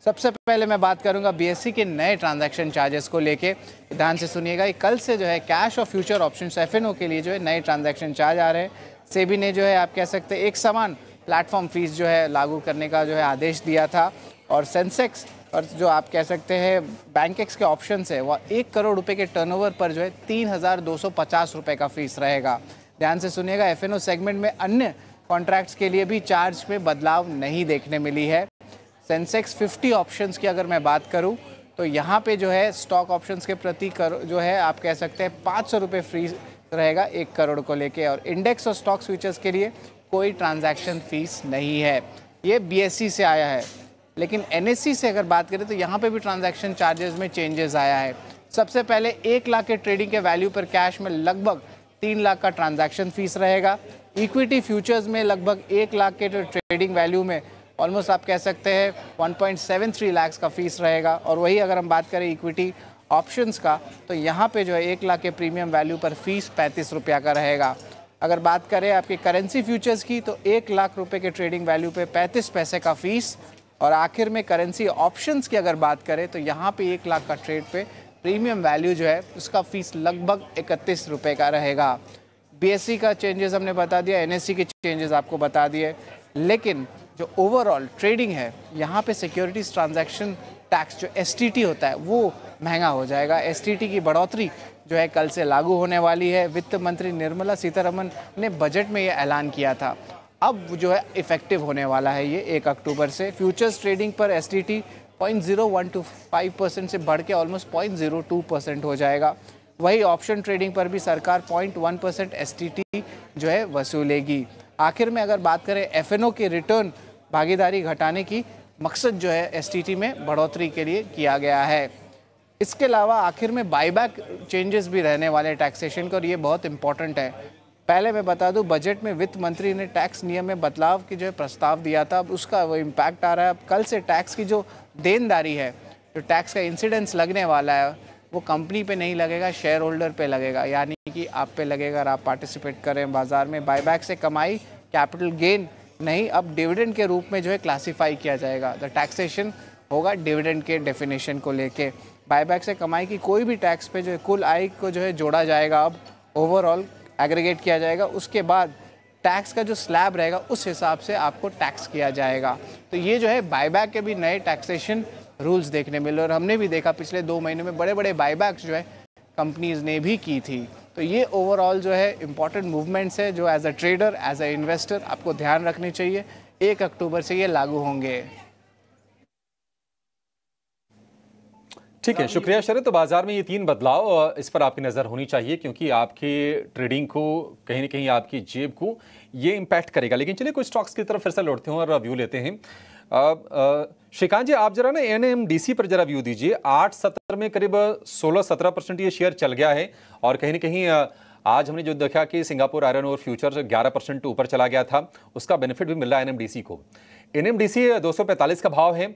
सबसे पहले मैं बात करूंगा बीएससी e के नए ट्रांजैक्शन चार्जेस को लेके ध्यान से सुनिएगा कि कल से जो है कैश और फ्यूचर ऑप्शन एफ के लिए जो है नए ट्रांजैक्शन चार्ज आ रहे हैं सेबी ने जो है आप कह सकते हैं एक समान प्लेटफॉर्म फीस जो है लागू करने का जो है आदेश दिया था और सेंसेक्स और जो आप कह सकते हैं बैंक के ऑप्शन है वह एक करोड़ रुपये के टर्न पर जो है तीन हज़ार दो सौ पचास रुपये का फीस रहेगा ध्यान से सुनिएगा एफ सेगमेंट में अन्य कॉन्ट्रैक्ट्स के लिए भी चार्ज में बदलाव नहीं देखने मिली है सेंसेक्स 50 ऑप्शंस की अगर मैं बात करूं तो यहाँ पे जो है स्टॉक ऑप्शंस के प्रति कर जो है आप कह सकते हैं पाँच सौ रुपये फ्री रहेगा एक करोड़ को लेके और इंडेक्स और स्टॉक फ्यूचर्स के लिए कोई ट्रांजैक्शन फीस नहीं है ये बीएससी e से आया है लेकिन एन e से अगर बात करें तो यहाँ पर भी ट्रांजेक्शन चार्जेस में चेंजेस आया है सबसे पहले एक लाख के ट्रेडिंग के वैल्यू पर कैश में लगभग तीन लाख का ट्रांजेक्शन फीस रहेगा इक्विटी फ्यूचर्स में लगभग एक लाख के ट्रेडिंग वैल्यू में ऑलमोस्ट आप कह सकते हैं 1.73 लैक्स का फीस रहेगा और वही अगर हम बात करें इक्विटी ऑप्शंस का तो यहाँ पे जो है एक लाख के प्रीमियम वैल्यू पर फीस पैंतीस रुपया का रहेगा अगर बात करें आपकी करेंसी फ्यूचर्स की तो एक लाख रुपये के ट्रेडिंग वैल्यू पर पैंतीस पैसे का फीस और आखिर में करेंसी ऑप्शंस की अगर बात करें तो यहाँ पे एक लाख का ट्रेड पे प्रीमियम वैल्यू जो है उसका फ़ीस लगभग इकतीस रुपये का रहेगा बीएससी e का चेंजेस हमने बता दिया एनएससी e के चेंजेस आपको बता दिए लेकिन जो ओवरऑल ट्रेडिंग है यहाँ पे सिक्योरिटीज़ ट्रांजैक्शन टैक्स जो एस होता है वो महंगा हो जाएगा एस की बढ़ोतरी जो है कल से लागू होने वाली है वित्त मंत्री निर्मला सीतारमन ने बजट में ये ऐलान किया था अब जो है इफ़ेक्टिव होने वाला है ये एक अक्टूबर से फ्यूचर्स ट्रेडिंग पर S T T point zero one two five percent से बढ़ के almost point zero two percent हो जाएगा वही ऑप्शन ट्रेडिंग पर भी सरकार पॉइंट वन परसेंट एस जो है वसूलेगी आखिर में अगर बात करें एफ के रिटर्न भागीदारी घटाने की मकसद जो है एस में बढ़ोतरी के लिए किया गया है इसके अलावा आखिर में बाईबैक चेंजेस भी रहने वाले टैक्सेशन के और ये बहुत इंपॉर्टेंट है पहले मैं बता दूं बजट में वित्त मंत्री ने टैक्स नियम में बदलाव की जो है प्रस्ताव दिया था अब उसका वो इम्पैक्ट आ रहा है अब कल से टैक्स की जो देनदारी है जो टैक्स का इंसिडेंस लगने वाला है वो कंपनी पे नहीं लगेगा शेयर होल्डर पे लगेगा यानी कि आप पे लगेगा अगर आप पार्टिसिपेट करें बाज़ार में बायबैक से कमाई कैपिटल गेन नहीं अब डिविडेंड के रूप में जो है क्लासीफाई किया जाएगा द टैक्सेशन होगा डिविडेंड के डेफिनेशन को लेके बायबैक से कमाई की कोई भी टैक्स पे जो है कुल आय को जो है जोड़ा जाएगा अब ओवरऑल एग्रीगेट किया जाएगा उसके बाद टैक्स का जो स्लैब रहेगा उस हिसाब से आपको टैक्स किया जाएगा तो ये जो है बायबैक के भी नए टैक्सेशन रूल्स देखने मिले और हमने भी देखा पिछले दो महीने में बड़े बड़े बाईबैक्स जो है कंपनीज़ ने भी की थी तो ये ओवरऑल जो है इम्पॉर्टेंट मूवमेंट्स है जो as a trader as a investor आपको ध्यान रखने चाहिए एक अक्टूबर से ये लागू होंगे ठीक है शुक्रिया शरद तो बाजार में ये तीन बदलाव इस पर आपकी नज़र होनी चाहिए क्योंकि आपकी ट्रेडिंग को कहीं ना कहीं आपकी जेब को ये इम्पैक्ट करेगा लेकिन चलिए कुछ स्टॉक्स की तरफ फिर से लौटते हैं और व्यू लेते हैं श्रीकांत जी आप जरा ना एन एम पर जरा व्यू दीजिए आठ सत्र में करीब सोलह सत्रह परसेंट ये शेयर चल गया है और कहीं ना कहीं आज हमने जो देखा कि Singapore iron ore future 11 percent ऊपर चला गया था उसका बेनिफिट भी मिल रहा है एनएमडीसी को एनएमडीसी 245 का भाव है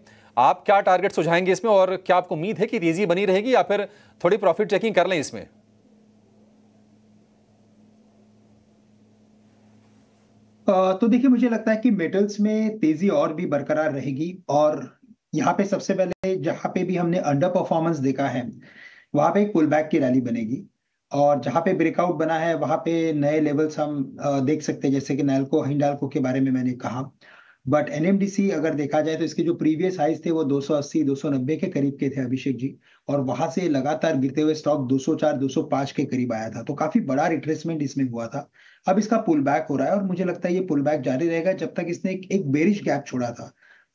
आप क्या टारगेट सुझाएंगे इसमें और क्या आपको उम्मीद है कि तेजी बनी रहेगी या फिर थोड़ी प्रॉफिट चेकिंग कर लें इसमें तो देखिए मुझे लगता है कि मेटल्स में तेजी और भी बरकरार रहेगी और यहाँ पे सबसे पहले जहाँ पे भी हमने अंडर परफॉर्मेंस देखा है वहां पे पुल बैक की रैली बनेगी और जहां पे ब्रेकआउट बना है वहां पे नए लेवल्स हम देख सकते हैं जैसे कि नैलको हिंडालको के बारे में मैंने कहा बट एनएमडीसी अगर देखा जाए तो इसके जो प्रीवियस हाइज थे वो 280 290 के करीब के थे अभिषेक जी और वहां से लगातार गिरते हुए स्टॉक 204 205 के करीब आया था तो काफी बड़ा रिट्रेसमेंट इसमें हुआ था अब इसका पुल बैक हो रहा है और मुझे लगता है ये पुल बैक जारी रहेगा जब तक इसने एक, एक बेरिश गैप छोड़ा था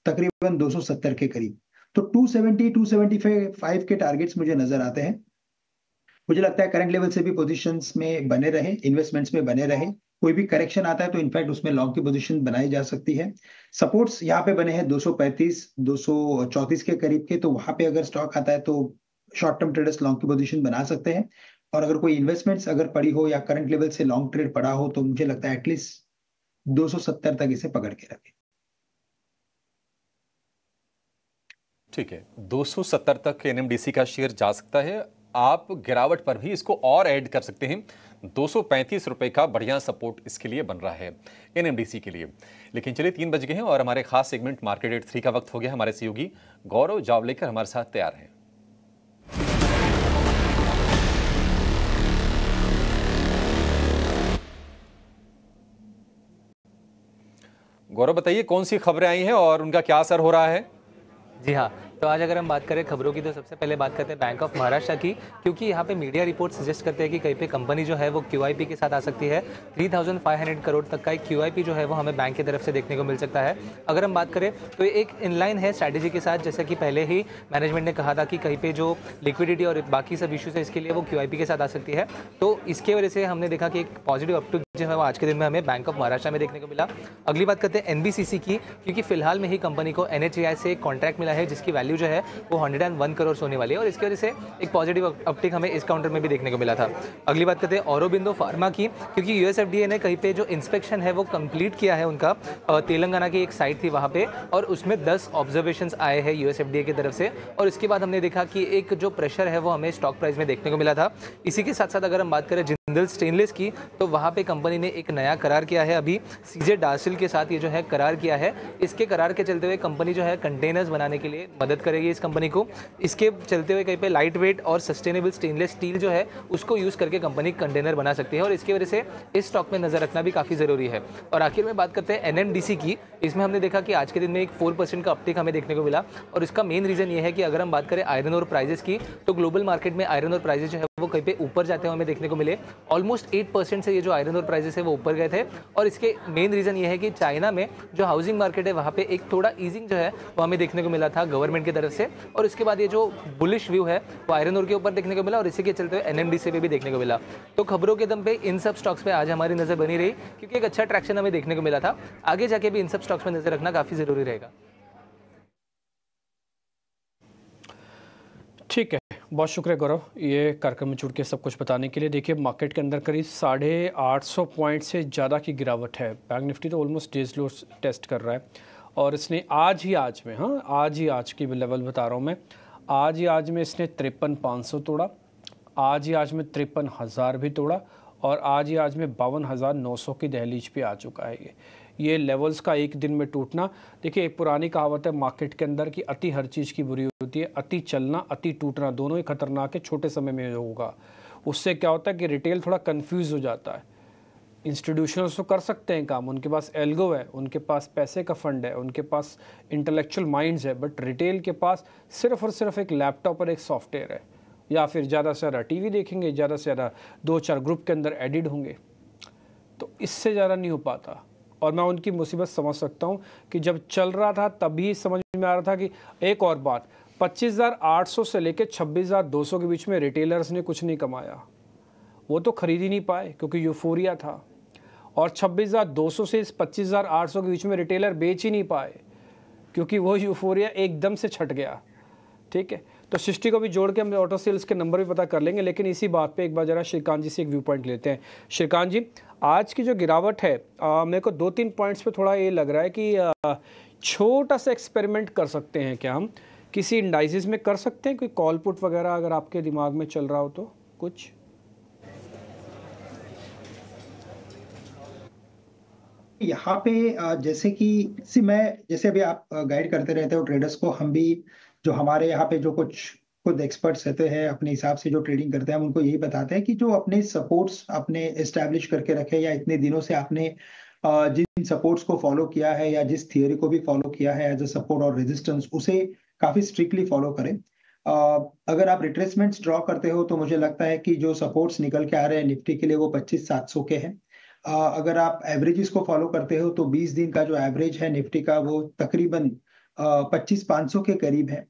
तकरीबन 270 के करीब तो 270 275 के टारगेट्स मुझे नजर आते हैं मुझे लगता है करंट लेवल से भी पोजिशन में बने रहे इन्वेस्टमेंट्स में बने रहे कोई भी करेक्शन आता है तो इनफैक्ट उसमें लॉन्ग की पोजीशन बनाई जा सकती है सपोर्ट्स यहाँ पे बने हैं 235 234 के करीब के तो वहां पे अगर स्टॉक आता है तो शॉर्ट टर्म ट्रेडर्स लॉन्ग की पोजीशन बना सकते हैं और अगर कोई इन्वेस्टमेंट्स अगर पड़ी हो या करंट लेवल से लॉन्ग ट्रेड पड़ा हो तो मुझे लगता है एटलीस्ट 270 तक इसे पकड़ के रखें ठीक है 270 तक एनएमडीसी का शेयर जा सकता है आप गिरावट पर भी इसको और ऐड कर सकते हैं दो रुपए का बढ़िया सपोर्ट इसके लिए बन रहा है एनएमडीसी के लिए लेकिन चलिए तीन बज गए हैं और हमारे खास सेगमेंट मार्केट एट थ्री का वक्त हो गया हमारे सहयोगी गौरव जावलेकर हमारे साथ तैयार हैं गौरव बताइए कौन सी खबरें आई हैं और उनका क्या असर हो रहा है जी हाँ तो आज अगर हम बात करें खबरों की तो सबसे पहले बात करते हैं बैंक ऑफ महाराष्ट्र की क्योंकि यहाँ पे मीडिया रिपोर्ट सजेस्ट करते हैं कि कहीं पे कंपनी जो है वो क्यू के साथ आ सकती है 3,500 करोड़ तक का एक क्यू जो है वो हमें बैंक की तरफ से देखने को मिल सकता है अगर हम बात करें तो एक इनलाइन है स्ट्रैटेजी के साथ जैसा कि पहले ही मैनेजमेंट ने कहा था कि कहीं पर जो लिक्विडिटी और बाकी सब इशूज़ है इसके लिए वो क्यू के साथ आ सकती है तो इसके वजह से हमने देखा कि एक पॉजिटिव अपटू जो है वो आज के दिन में हमें बैंक ऑफ महाराष्ट्र में देखने को मिला अगली बात करते हैं एनबीसीसी की क्योंकि फिलहाल में ही कंपनी को एनएचएआई से एक कॉन्ट्रैक्ट मिला है जिसकी वैल्यू वैल्यू जो है वो हंड्रेड एंड वन करोड़ सोने वाली है और इसकी वजह से एक पॉजिटिव अपटेक हमें इस काउंटर में भी देखने को मिला था अगली बात करते हैं औरबिंदो फार्मा की क्योंकि यू ने कहीं पर जो इंस्पेक्शन है वो कंप्लीट किया है उनका तेलंगाना की एक साइट थी वहाँ पर और उसमें दस ऑब्जर्वेशन आए हैं यू की तरफ से और इसके बाद हमने देखा कि एक जो प्रेशर है वो हमें स्टॉक प्राइस में देखने को मिला था इसी के साथ साथ अगर हम बात करें जिंदल स्टेनलेस की तो वहाँ पे कंपनी ने एक नया करार किया है अभी सीजे डार्सिल के साथ ये जो है करार किया है इसके करार के चलते हुए कंपनी जो है कंटेनर्स बनाने के लिए मदद मदद करेगी इस कंपनी को इसके चलते हुए कहीं पे लाइट वेट और सस्टेनेबल स्टेनलेस स्टील जो है उसको यूज़ करके कंपनी कंटेनर बना सकती है और इसकी वजह से इस स्टॉक में नज़र रखना भी काफ़ी ज़रूरी है और आखिर में बात करते हैं एन की इसमें हमने देखा कि आज के दिन में एक फोर का अपटेक हमें देखने को मिला और इसका मेन रीज़न ये है कि अगर हम बात करें आयरन और प्राइजेस की तो ग्लोबल मार्केट में आयरन और प्राइजेस जो है वो कहीं पर ऊपर जाते हुए हमें देखने को मिले ऑलमोस्ट एट परसेंट से ये जो आयरन और प्राइजेस है वो ऊपर गए थे और इसके मेन रीज़न ये है कि चाइना में जो हाउसिंग मार्केट है वहाँ पर एक थोड़ा ईजिंग जो है वो हमें देखने को मिला था गवर्नमेंट गवर्नमेंट की तरफ से और उसके बाद ये जो बुलिश व्यू है वो आयरन ओर के ऊपर देखने को मिला और इसी के चलते हुए एन पे भी देखने को मिला तो खबरों के दम पे इन सब स्टॉक्स पे आज हमारी नज़र बनी रही क्योंकि एक अच्छा अट्रैक्शन हमें देखने को मिला था आगे जाके भी इन सब स्टॉक्स में नज़र रखना काफ़ी ज़रूरी रहेगा ठीक है बहुत शुक्रिया गौरव ये कार्यक्रम में जुड़ के सब कुछ बताने के लिए देखिए मार्केट के अंदर करीब साढ़े आठ सौ पॉइंट से ज़्यादा की गिरावट है बैंक निफ्टी तो ऑलमोस्ट डेज लो टेस्ट कर रहा है और इसने आज ही आज में हाँ आज ही आज की लेवल बता रहा हूँ मैं आज ही आज में इसने तिरपन पाँच सौ तोड़ा आज ही आज में तिरपन हज़ार भी तोड़ा और आज ही आज में बावन हज़ार नौ सौ की दहलीज पे आ चुका है ये ये लेवल्स का एक दिन में टूटना देखिए एक पुरानी कहावत है मार्केट के अंदर कि अति हर चीज़ की बुरी होती है अति चलना अति टूटना दोनों ही खतरनाक है छोटे समय में होगा उससे क्या होता है कि रिटेल थोड़ा कन्फ्यूज़ हो जाता है इंस्टीट्यूशंस तो कर सकते हैं काम उनके पास एल्गो है उनके पास पैसे का फंड है उनके पास इंटेलेक्चुअल माइंड्स है बट रिटेल के पास सिर्फ और सिर्फ एक लैपटॉप और एक सॉफ्टवेयर है या फिर ज़्यादा से ज़्यादा टीवी देखेंगे ज़्यादा से ज़्यादा दो चार ग्रुप के अंदर एडिड होंगे तो इससे ज़्यादा नहीं हो पाता और मैं उनकी मुसीबत समझ सकता हूँ कि जब चल रहा था तभी समझ में आ रहा था कि एक और बात 25,800 से लेकर 26,200 के बीच में रिटेलर्स ने कुछ नहीं कमाया वो तो खरीद ही नहीं पाए क्योंकि यूफोरिया था और 26,200 से 25,800 के बीच में रिटेलर बेच ही नहीं पाए क्योंकि वो यूफोरिया एकदम से छट गया ठीक है तो सृष्टि को भी जोड़ के हम ऑटो सेल्स के नंबर भी पता कर लेंगे लेकिन इसी बात पे एक बार जरा श्रीकांत जी से एक व्यू पॉइंट लेते हैं श्रीकांत जी आज की जो गिरावट है मेरे को दो तीन पॉइंट्स पे थोड़ा ये लग रहा है कि छोटा सा एक्सपेरिमेंट कर सकते हैं क्या हम किसी इंडाइसिस में कर सकते हैं कोई कॉल पुट वगैरह अगर आपके दिमाग में चल रहा हो तो कुछ यहाँ पे जैसे कि सी मैं जैसे अभी आप गाइड करते रहते हो ट्रेडर्स को हम भी जो हमारे यहाँ पे जो कुछ खुद एक्सपर्ट्स रहते हैं अपने हिसाब से जो ट्रेडिंग करते हैं हम उनको यही बताते हैं कि जो अपने सपोर्ट्स आपने इस्टेब्लिश करके रखे या इतने दिनों से आपने जिन सपोर्ट्स को फॉलो किया है या जिस थियोरी को भी फॉलो किया है एज अ सपोर्ट और रेजिस्टेंस उसे काफी स्ट्रिक्टली फॉलो करें अगर आप रिट्रेसमेंट्स ड्रॉ करते हो तो मुझे लगता है कि जो सपोर्ट्स निकल के आ रहे हैं निफ्टी के लिए वो पच्चीस सात सौ के हैं अगर आप एवरेजेस को फॉलो करते हो तो 20 दिन का जो एवरेज है निफ्टी का वो तकरीबन पच्चीस पांच सौ के करीब है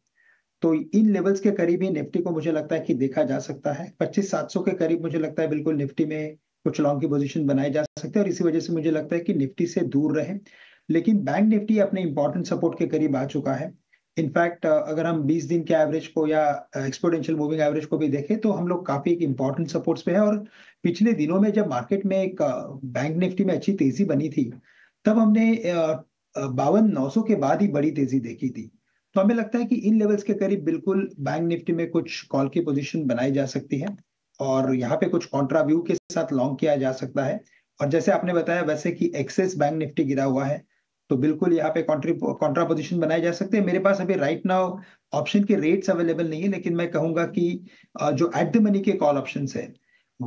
तो इन लेवल्स के करीब ही निफ्टी को मुझे लगता है कि देखा जा सकता है पच्चीस सात सौ के करीब मुझे लगता है बिल्कुल निफ्टी में कुछ लॉन्ग की पोजिशन बनाई जा सकती है और इसी वजह से मुझे लगता है कि निफ्टी से दूर रहे लेकिन बैंक निफ्टी अपने इंपॉर्टेंट सपोर्ट के करीब आ चुका है इनफैक्ट uh, अगर हम 20 दिन के एवरेज को या एक्सपोनेंशियल मूविंग एवरेज को भी देखें तो हम लोग काफी एक इंपॉर्टेंट सपोर्ट्स पे है और पिछले दिनों में जब मार्केट में एक बैंक uh, निफ्टी में अच्छी तेजी बनी थी तब हमने uh, बावन नौ के बाद ही बड़ी तेजी देखी थी तो हमें लगता है कि इन लेवल्स के करीब बिल्कुल बैंक निफ्टी में कुछ कॉल की पोजिशन बनाई जा सकती है और यहाँ पे कुछ कॉन्ट्रा व्यू के साथ लॉन्ग किया जा सकता है और जैसे आपने बताया वैसे कि एक्सेस बैंक निफ्टी गिरा हुआ है तो बिल्कुल यहाँ पे कॉन्ट्रा पोजिशन बनाए जा सकते हैं मेरे पास अभी राइट नाउ ऑप्शन के रेट्स अवेलेबल नहीं है लेकिन मैं कहूंगा कि जो एट द मनी के कॉल ऑप्शन है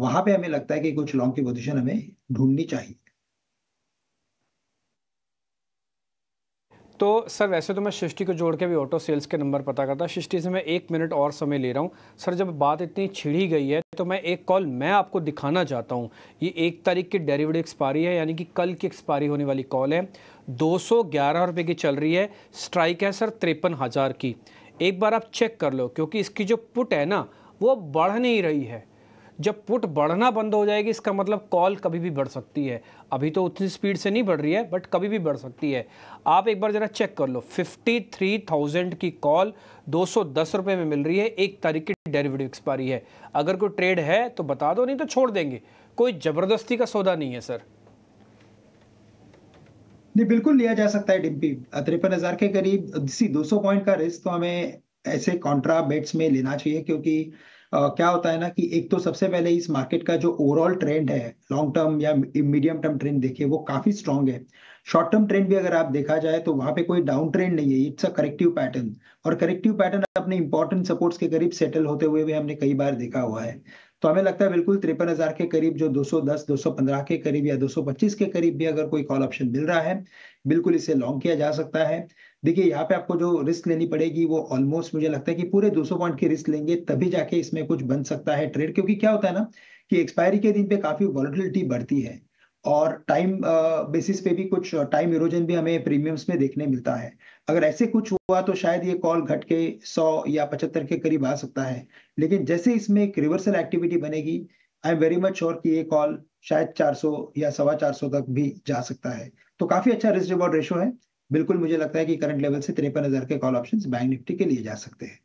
वहां पे हमें लगता है कि कुछ लॉन्ग की पोजिशन हमें ढूंढनी चाहिए तो सर वैसे तो मैं सृष्टि को जोड़ के भी ऑटो सेल्स के नंबर पता करता सृष्टि से मैं एक मिनट और समय ले रहा हूँ सर जब बात इतनी छिड़ी गई है तो मैं एक कॉल मैं आपको दिखाना चाहता हूँ ये एक तारीख की डेरीवेड एक्सपायरी है यानी कि कल की एक्सपायरी होने वाली कॉल है दो सौ रुपये की चल रही है स्ट्राइक है सर तिरपन हज़ार की एक बार आप चेक कर लो क्योंकि इसकी जो पुट है ना वो बढ़ नहीं रही है जब पुट बढ़ना बंद हो जाएगी इसका मतलब कॉल कभी भी बढ़ सकती है अभी तो उतनी स्पीड से नहीं बढ़ रही है बट कभी भी बढ़ सकती है आप एक बार ज़रा चेक कर लो फिफ्टी थ्री थाउजेंड की कॉल दो सौ दस रुपये में मिल रही है एक तारीख की डेरिवेटिव एक्सपायरी है अगर कोई ट्रेड है तो बता दो नहीं तो छोड़ देंगे कोई ज़बरदस्ती का सौदा नहीं है सर नहीं बिल्कुल लिया जा सकता है डिम्पी तिरपन हजार के करीब दो 200 पॉइंट का रिस्क तो हमें ऐसे कॉन्ट्रा बेट्स में लेना चाहिए क्योंकि क्या होता है ना कि एक तो सबसे पहले इस मार्केट का जो ओवरऑल ट्रेंड है लॉन्ग टर्म या मीडियम टर्म ट्रेंड देखिए वो काफी स्ट्रांग है शॉर्ट टर्म ट्रेंड भी अगर आप देखा जाए तो वहां पे कोई डाउन ट्रेंड नहीं है इट्स अ करेक्टिव पैटर्न और करेक्टिव पैटर्न अपने इंपॉर्टेंट सपोर्ट्स के करीब सेटल होते हुए भी हमने कई बार देखा हुआ है तो हमें लगता है बिल्कुल तिरपन हजार के करीब जो 210, 215 के करीब या 225 के करीब भी अगर कोई कॉल ऑप्शन मिल रहा है बिल्कुल इसे लॉन्ग किया जा सकता है देखिए यहाँ पे आपको जो रिस्क लेनी पड़ेगी वो ऑलमोस्ट मुझे लगता है कि पूरे 200 पॉइंट की रिस्क लेंगे तभी जाके इसमें कुछ बन सकता है ट्रेड क्योंकि क्या होता है ना कि एक्सपायरी के दिन पे काफी वॉलिटिलिटी बढ़ती है और टाइम बेसिस पे भी कुछ टाइम इरोजन भी हमें प्रीमियम्स में देखने मिलता है अगर ऐसे कुछ हुआ तो शायद ये कॉल घट के सौ या पचहत्तर के करीब आ सकता है लेकिन जैसे इसमें एक रिवर्सल एक्टिविटी बनेगी I am very much sure कि ये कॉल शायद 400 या सवा 400 तक भी जा सकता है तो काफी अच्छा रिस्क रिवॉर्ड रेशो है बिल्कुल मुझे लगता है कि करंट लेवल से तिरपन हजार के कॉल ऑप्शन बैंक निफ्टी के लिए जा सकते हैं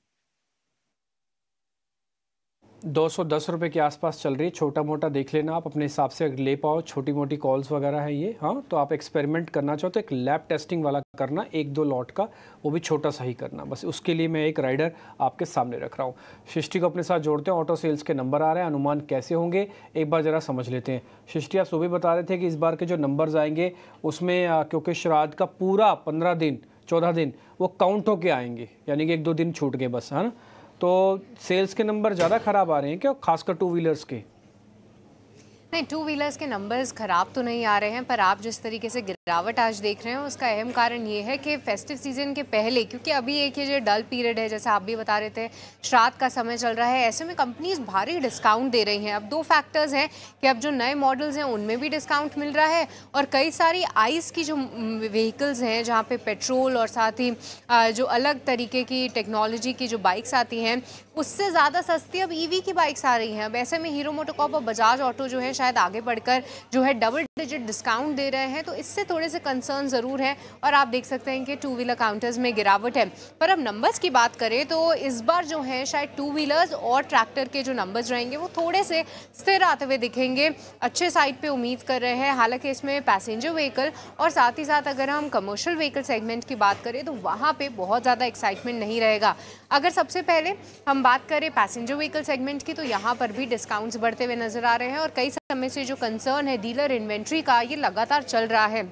दो सौ दस रुपये के आसपास चल रही है छोटा मोटा देख लेना आप अपने हिसाब से ले पाओ छोटी मोटी कॉल्स वगैरह है ये हाँ तो आप एक्सपेरिमेंट करना चाहो तो एक लैब टेस्टिंग वाला करना एक दो लॉट का वो भी छोटा सा ही करना बस उसके लिए मैं एक राइडर आपके सामने रख रहा हूँ शिष्टि को अपने साथ जोड़ते हैं ऑटो सेल्स के नंबर आ रहे हैं अनुमान कैसे होंगे एक बार ज़रा समझ लेते हैं शिष्टि आप सुबह बता रहे थे कि इस बार के जो नंबर्स आएंगे उसमें क्योंकि श्राद्ध का पूरा पंद्रह दिन चौदह दिन वो काउंट होके आएंगे यानी कि एक दो दिन छूट गए बस है ना तो सेल्स के नंबर ज़्यादा ख़राब आ रहे हैं क्या खासकर टू व्हीलर्स के नहीं टू व्हीलर्स के नंबर्स ख़राब तो नहीं आ रहे हैं पर आप जिस तरीके से गिरावट आज देख रहे हैं उसका अहम कारण ये है कि फेस्टिव सीजन के पहले क्योंकि अभी एक ये जो डल पीरियड है जैसे आप भी बता रहे थे श्राद्ध का समय चल रहा है ऐसे में कंपनीज भारी डिस्काउंट दे रही हैं अब दो फैक्टर्स हैं कि अब जो नए मॉडल्स हैं उनमें भी डिस्काउंट मिल रहा है और कई सारी आइस की जो व्हीकल्स हैं जहाँ पर पे पेट्रोल और साथ ही जो अलग तरीके की टेक्नोलॉजी की जो बाइक्स आती हैं उससे ज़्यादा सस्ती अब ई e की बाइक्स आ रही हैं अब ऐसे में हीरो मोटोकॉप और बजाज ऑटो जो है शायद आगे बढ़कर जो है डबल डिजिट डिस्काउंट दे रहे हैं तो इससे थोड़े से कंसर्न ज़रूर है और आप देख सकते हैं कि टू व्हीलर काउंटर्स में गिरावट है पर अब नंबर्स की बात करें तो इस बार जो है शायद टू व्हीलर्स और ट्रैक्टर के जो नंबर्स रहेंगे वो थोड़े से स्थिर आते हुए दिखेंगे अच्छे साइड पर उम्मीद कर रहे हैं हालांकि इसमें पैसेंजर व्हीकल और साथ ही साथ अगर हम कमर्शल व्हीकल सेगमेंट की बात करें तो वहाँ पर बहुत ज़्यादा एक्साइटमेंट नहीं रहेगा अगर सबसे पहले हम बात करें पैसेंजर व्हीकल सेगमेंट की तो यहाँ पर भी डिस्काउंट्स बढ़ते हुए नज़र आ रहे हैं और कई समय से जो कंसर्न है डीलर इन्वेंट्री का ये लगातार चल रहा है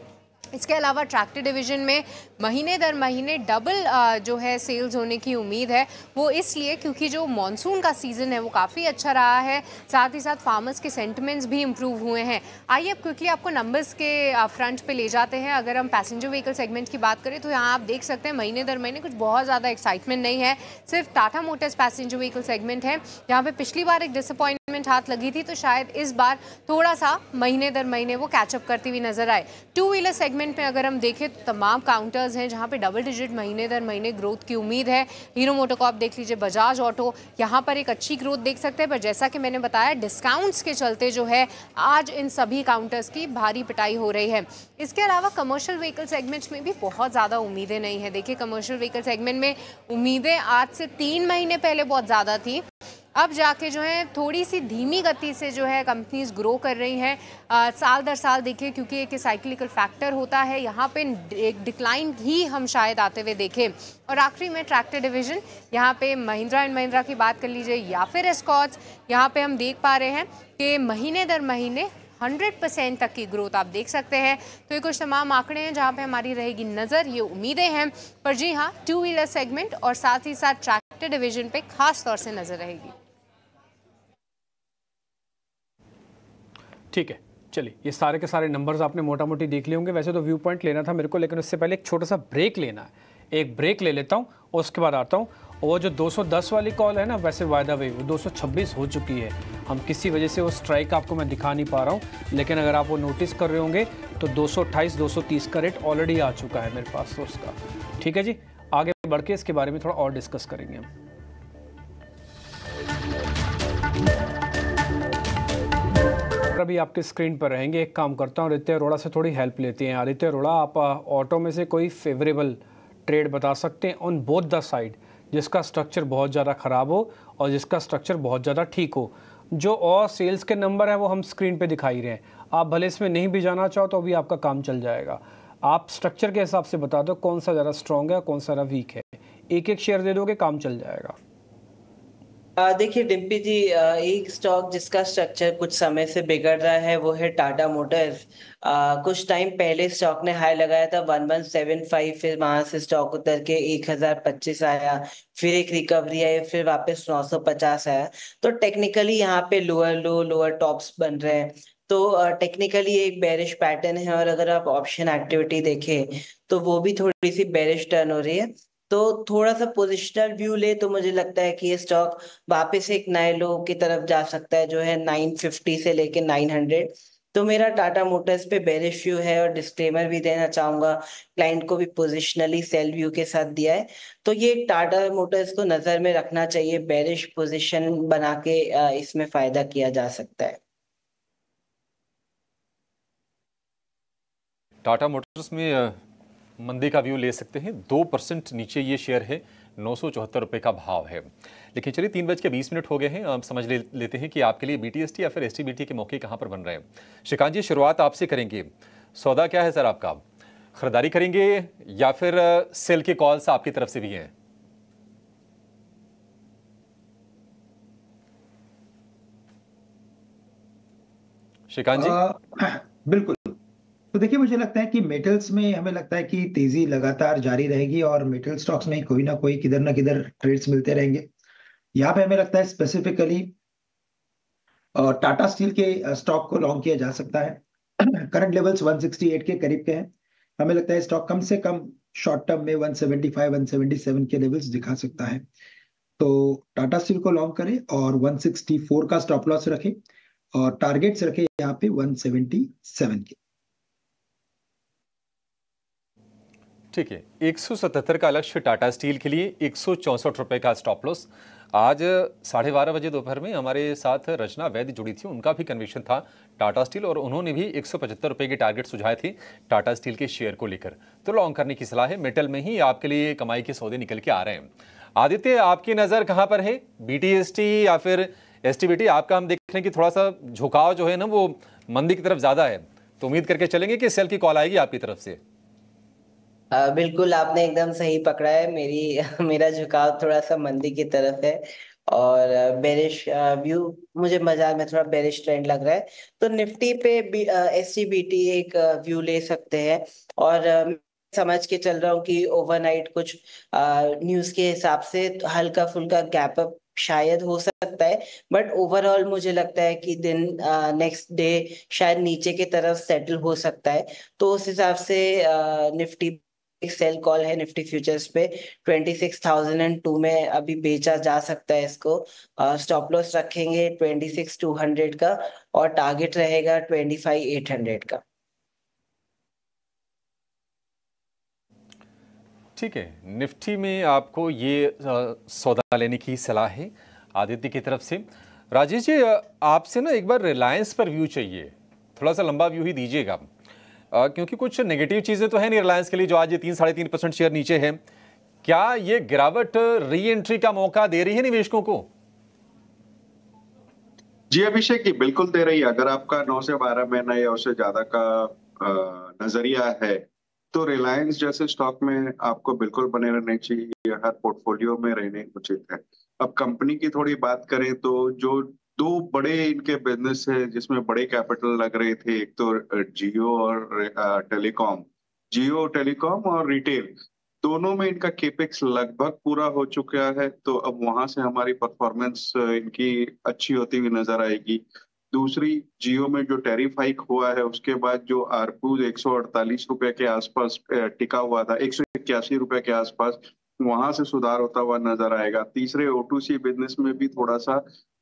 इसके अलावा ट्रैक्टर डिवीज़न में महीने दर महीने डबल जो है सेल्स होने की उम्मीद है वो इसलिए क्योंकि जो मॉनसून का सीज़न है वो काफ़ी अच्छा रहा है साथ ही साथ फार्मर्स के सेंटिमेंट्स भी इम्प्रूव हुए हैं आइए अब क्विकली आपको नंबर्स के फ्रंट पे ले जाते हैं अगर हम पैसेंजर व्हीकल सेगमेंट की बात करें तो यहाँ आप देख सकते हैं महीने दर महीने कुछ बहुत ज़्यादा एक्साइटमेंट नहीं है सिर्फ Tata motors passenger vehicle segment है यहाँ पर पिछली बार एक डिसअपॉइंट असाइनमेंट हाथ लगी थी तो शायद इस बार थोड़ा सा महीने दर महीने वो कैचअप करती हुई नजर आए टू व्हीलर सेगमेंट में अगर हम देखें तो तमाम काउंटर्स हैं जहां पे डबल डिजिट महीने दर महीने ग्रोथ की उम्मीद है हीरो मोटोकॉप देख लीजिए बजाज ऑटो यहाँ पर एक अच्छी ग्रोथ देख सकते हैं पर जैसा कि मैंने बताया डिस्काउंट्स के चलते जो है आज इन सभी काउंटर्स की भारी पिटाई हो रही है इसके अलावा कमर्शियल व्हीकल सेगमेंट्स में भी बहुत ज़्यादा उम्मीदें नहीं है देखिए कमर्शियल व्हीकल सेगमेंट में उम्मीदें आज से तीन महीने पहले बहुत ज़्यादा थी अब जाके जो है थोड़ी सी धीमी गति से जो है कंपनीज ग्रो कर रही हैं साल दर साल देखिए क्योंकि एक साइक्लिकल फैक्टर होता है यहाँ पे एक डिक्लाइन ही हम शायद आते हुए देखें और आखिरी में ट्रैक्टर डिवीजन यहाँ पे महिंद्रा एंड महिंद्रा की बात कर लीजिए या फिर स्कॉच यहाँ पे हम देख पा रहे हैं कि महीने दर महीने 100 परसेंट तक की ग्रोथ आप देख सकते हैं तो ये कुछ तमाम आंकड़े हैं जहाँ पे हमारी रहेगी नज़र ये उम्मीदें हैं पर जी हाँ टू व्हीलर सेगमेंट और साथ ही साथ ट्रैक्टर डिवीजन पे खास तौर से नज़र रहेगी ठीक है चलिए ये सारे के सारे नंबर्स आपने मोटा मोटी देख लिए होंगे वैसे तो व्यू पॉइंट लेना था मेरे को लेकिन उससे पहले एक छोटा सा ब्रेक लेना है एक ब्रेक ले लेता हूँ और उसके बाद आता हूँ वो जो 210 वाली कॉल है ना वैसे वायदा वही वो 226 हो चुकी है हम किसी वजह से वो स्ट्राइक आपको मैं दिखा नहीं पा रहा हूँ लेकिन अगर आप वो नोटिस कर रहे होंगे तो दो सौ का रेट ऑलरेडी आ चुका है मेरे पास उसका ठीक है जी आगे बढ़ के इसके बारे में थोड़ा और डिस्कस करेंगे हम भी आपके स्क्रीन पर रहेंगे एक काम करता हूँ आदित्य अरोड़ा से थोड़ी हेल्प लेते हैं आदित्य अरोड़ा आप ऑटो में से कोई फेवरेबल ट्रेड बता सकते हैं ऑन बोथ द साइड जिसका स्ट्रक्चर बहुत ज़्यादा ख़राब हो और जिसका स्ट्रक्चर बहुत ज़्यादा ठीक हो जो और सेल्स के नंबर हैं वो हम स्क्रीन पे दिखाई रहे हैं आप भले इसमें नहीं भी जाना चाहो तो अभी आपका काम चल जाएगा आप स्ट्रक्चर के हिसाब से बता दो कौन सा ज़्यादा स्ट्रॉन्ग है कौन सा ज़्यादा वीक है एक एक शेयर दे दोगे काम चल जाएगा देखिए डिम्पी जी एक स्टॉक जिसका स्ट्रक्चर कुछ समय से बिगड़ रहा है वो है टाटा मोटर्स कुछ टाइम पहले स्टॉक ने हाई लगाया था वन वन सेवन फाइव फिर वहां से स्टॉक उतर के एक हजार पच्चीस आया फिर एक रिकवरी आई फिर वापस नौ सौ पचास आया तो टेक्निकली यहाँ पे लोअर लो लोअर टॉप्स बन रहे हैं तो टेक्निकली एक बैरिश पैटर्न है और अगर आप ऑप्शन एक्टिविटी देखें तो वो भी थोड़ी सी बैरिश टर्न हो रही है तो थोड़ा सा पोजिशनल व्यू ले तो मुझे लगता है कि ये स्टॉक वापस एक नए लो की तरफ जा सकता है जो है 950 से लेके 900 तो मेरा टाटा मोटर्स पे बेरिश व्यू है और डिस्क्लेमर भी देना चाहूंगा क्लाइंट को भी पोजिशनली सेल व्यू के साथ दिया है तो ये टाटा मोटर्स को नजर में रखना चाहिए बेरिश पोजिशन बना के इसमें फायदा किया जा सकता है टाटा मोटर्स में मंदी का व्यू ले सकते हैं दो परसेंट नीचे ये शेयर है नौ सौ चौहत्तर रुपये का भाव है लेकिन चलिए तीन बज के बीस मिनट हो गए हैं अब समझ ले, लेते हैं कि आपके लिए बी या फिर एस के मौके कहाँ पर बन रहे हैं श्रीकांत जी शुरुआत आपसे करेंगे सौदा क्या है सर आपका खरीदारी करेंगे या फिर सेल के कॉल्स आपकी तरफ से भी हैं श्रीकांत जी बिल्कुल तो देखिए मुझे लगता है कि मेटल्स में हमें लगता है कि तेजी लगातार जारी रहेगी और मेटल स्टॉक्स में कोई ना कोई किधर ना किधर ट्रेड्स मिलते रहेंगे यहाँ पे हमें लगता है स्पेसिफिकली टाटा स्टील के स्टॉक को लॉन्ग किया जा सकता है करंट लेवल्स 168 के करीब के हैं हमें लगता है स्टॉक कम से कम शॉर्ट टर्म में 175 177 के लेवल्स दिखा सकता है तो टाटा स्टील को लॉन्ग करें और 164 का स्टॉप लॉस रखें और टारगेट्स रखें यहाँ पे 177 के ठीक है एक का लक्ष्य टाटा स्टील के लिए एक रुपए का स्टॉप लॉस आज साढ़े बारह बजे दोपहर में हमारे साथ रचना वैद्य जुड़ी थी उनका भी कन्विक्शन था टाटा स्टील और उन्होंने भी एक रुपए के टारगेट सुझाए थे टाटा स्टील के शेयर को लेकर तो लॉन्ग करने की सलाह है मेटल में ही आपके लिए कमाई के सौदे निकल के आ रहे हैं आदित्य आपकी नज़र कहाँ पर है बी या फिर एस आपका हम देख रहे हैं कि थोड़ा सा झुकाव जो है ना वो मंदी की तरफ ज़्यादा है तो उम्मीद करके चलेंगे कि सेल की कॉल आएगी आपकी तरफ से आ, बिल्कुल आपने एकदम सही पकड़ा है मेरी मेरा झुकाव थोड़ा सा मंदी की तरफ है और बेरिश व्यू मुझे बाजार में थोड़ा बेरिश ट्रेंड लग रहा है तो निफ्टी पे एस सी एक व्यू ले सकते हैं और समझ के चल रहा हूँ कि ओवरनाइट कुछ न्यूज के हिसाब से हल्का फुल्का गैप अप शायद हो सकता है बट ओवरऑल मुझे लगता है कि दिन नेक्स्ट डे शायद नीचे की तरफ सेटल हो सकता है तो उस हिसाब से आ, निफ्टी एक सेल कॉल है निफ्टी फ्यूचर्स पे twenty six thousand and two में अभी बेचा जा सकता है इसको स्टॉप लॉस रखेंगे ट्वेंटी सिक्स टू हंड्रेड का और टारगेट रहेगा ट्वेंटी फाइव एट हंड्रेड का ठीक है निफ्टी में आपको ये सौदा लेने की सलाह है आदित्य की तरफ से राजेश जी आपसे ना एक बार रिलायंस पर व्यू चाहिए थोड़ा सा लंबा व्यू ही दीजिएगा आप क्योंकि कुछ नेगेटिव चीज़ें तो हैं नहीं रिलायंस के लिए जो आज ये तीन साढ़े तीन परसेंट शेयर नीचे है क्या ये गिरावट री एंट्री का मौका दे रही है निवेशकों को जी अभिषेक जी बिल्कुल दे रही है अगर आपका नौ से बारह महीना या उससे ज्यादा का नजरिया है तो रिलायंस जैसे स्टॉक में आपको बिल्कुल बने रहने चाहिए हर पोर्टफोलियो में रहने उचित है अब कंपनी की थोड़ी बात करें तो जो दो बड़े इनके बिजनेस है जिसमें बड़े कैपिटल लग रहे थे एक तो जियो और टेलीकॉम जियो टेलीकॉम और रिटेल दोनों में इनका केपेक्स लगभग पूरा हो चुका है तो अब वहां से हमारी परफॉर्मेंस इनकी अच्छी होती हुई नजर आएगी दूसरी जियो में जो टैरिफ हाइक हुआ है उसके बाद जो आरपू एक सौ के आसपास टिका हुआ था एक सौ इक्यासी रुपए के आसपास वहां से सुधार होता हुआ नजर आएगा तीसरे ओ बिजनेस में भी थोड़ा सा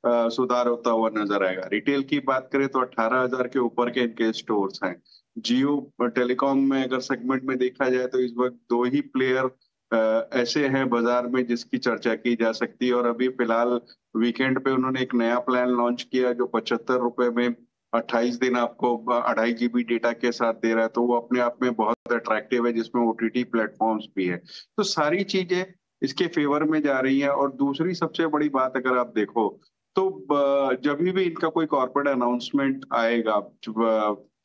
आ, सुधार होता हुआ नजर आएगा रिटेल की बात करें तो 18,000 के ऊपर के इनके स्टोर्स हैं जियो टेलीकॉम में अगर सेगमेंट में देखा जाए तो इस वक्त दो ही प्लेयर ऐसे हैं बाजार में जिसकी चर्चा की जा सकती है और अभी फिलहाल वीकेंड पे उन्होंने एक नया प्लान लॉन्च किया जो पचहत्तर रुपए में अट्ठाईस दिन आपको अढ़ाई जीबी डेटा के साथ दे रहा है तो वो अपने आप में बहुत अट्रैक्टिव है जिसमें ओ टी प्लेटफॉर्म्स भी है तो सारी चीजें इसके फेवर में जा रही है और दूसरी सबसे बड़ी बात अगर आप देखो तो जब भी इनका कोई कॉर्पोरेट अनाउंसमेंट आएगा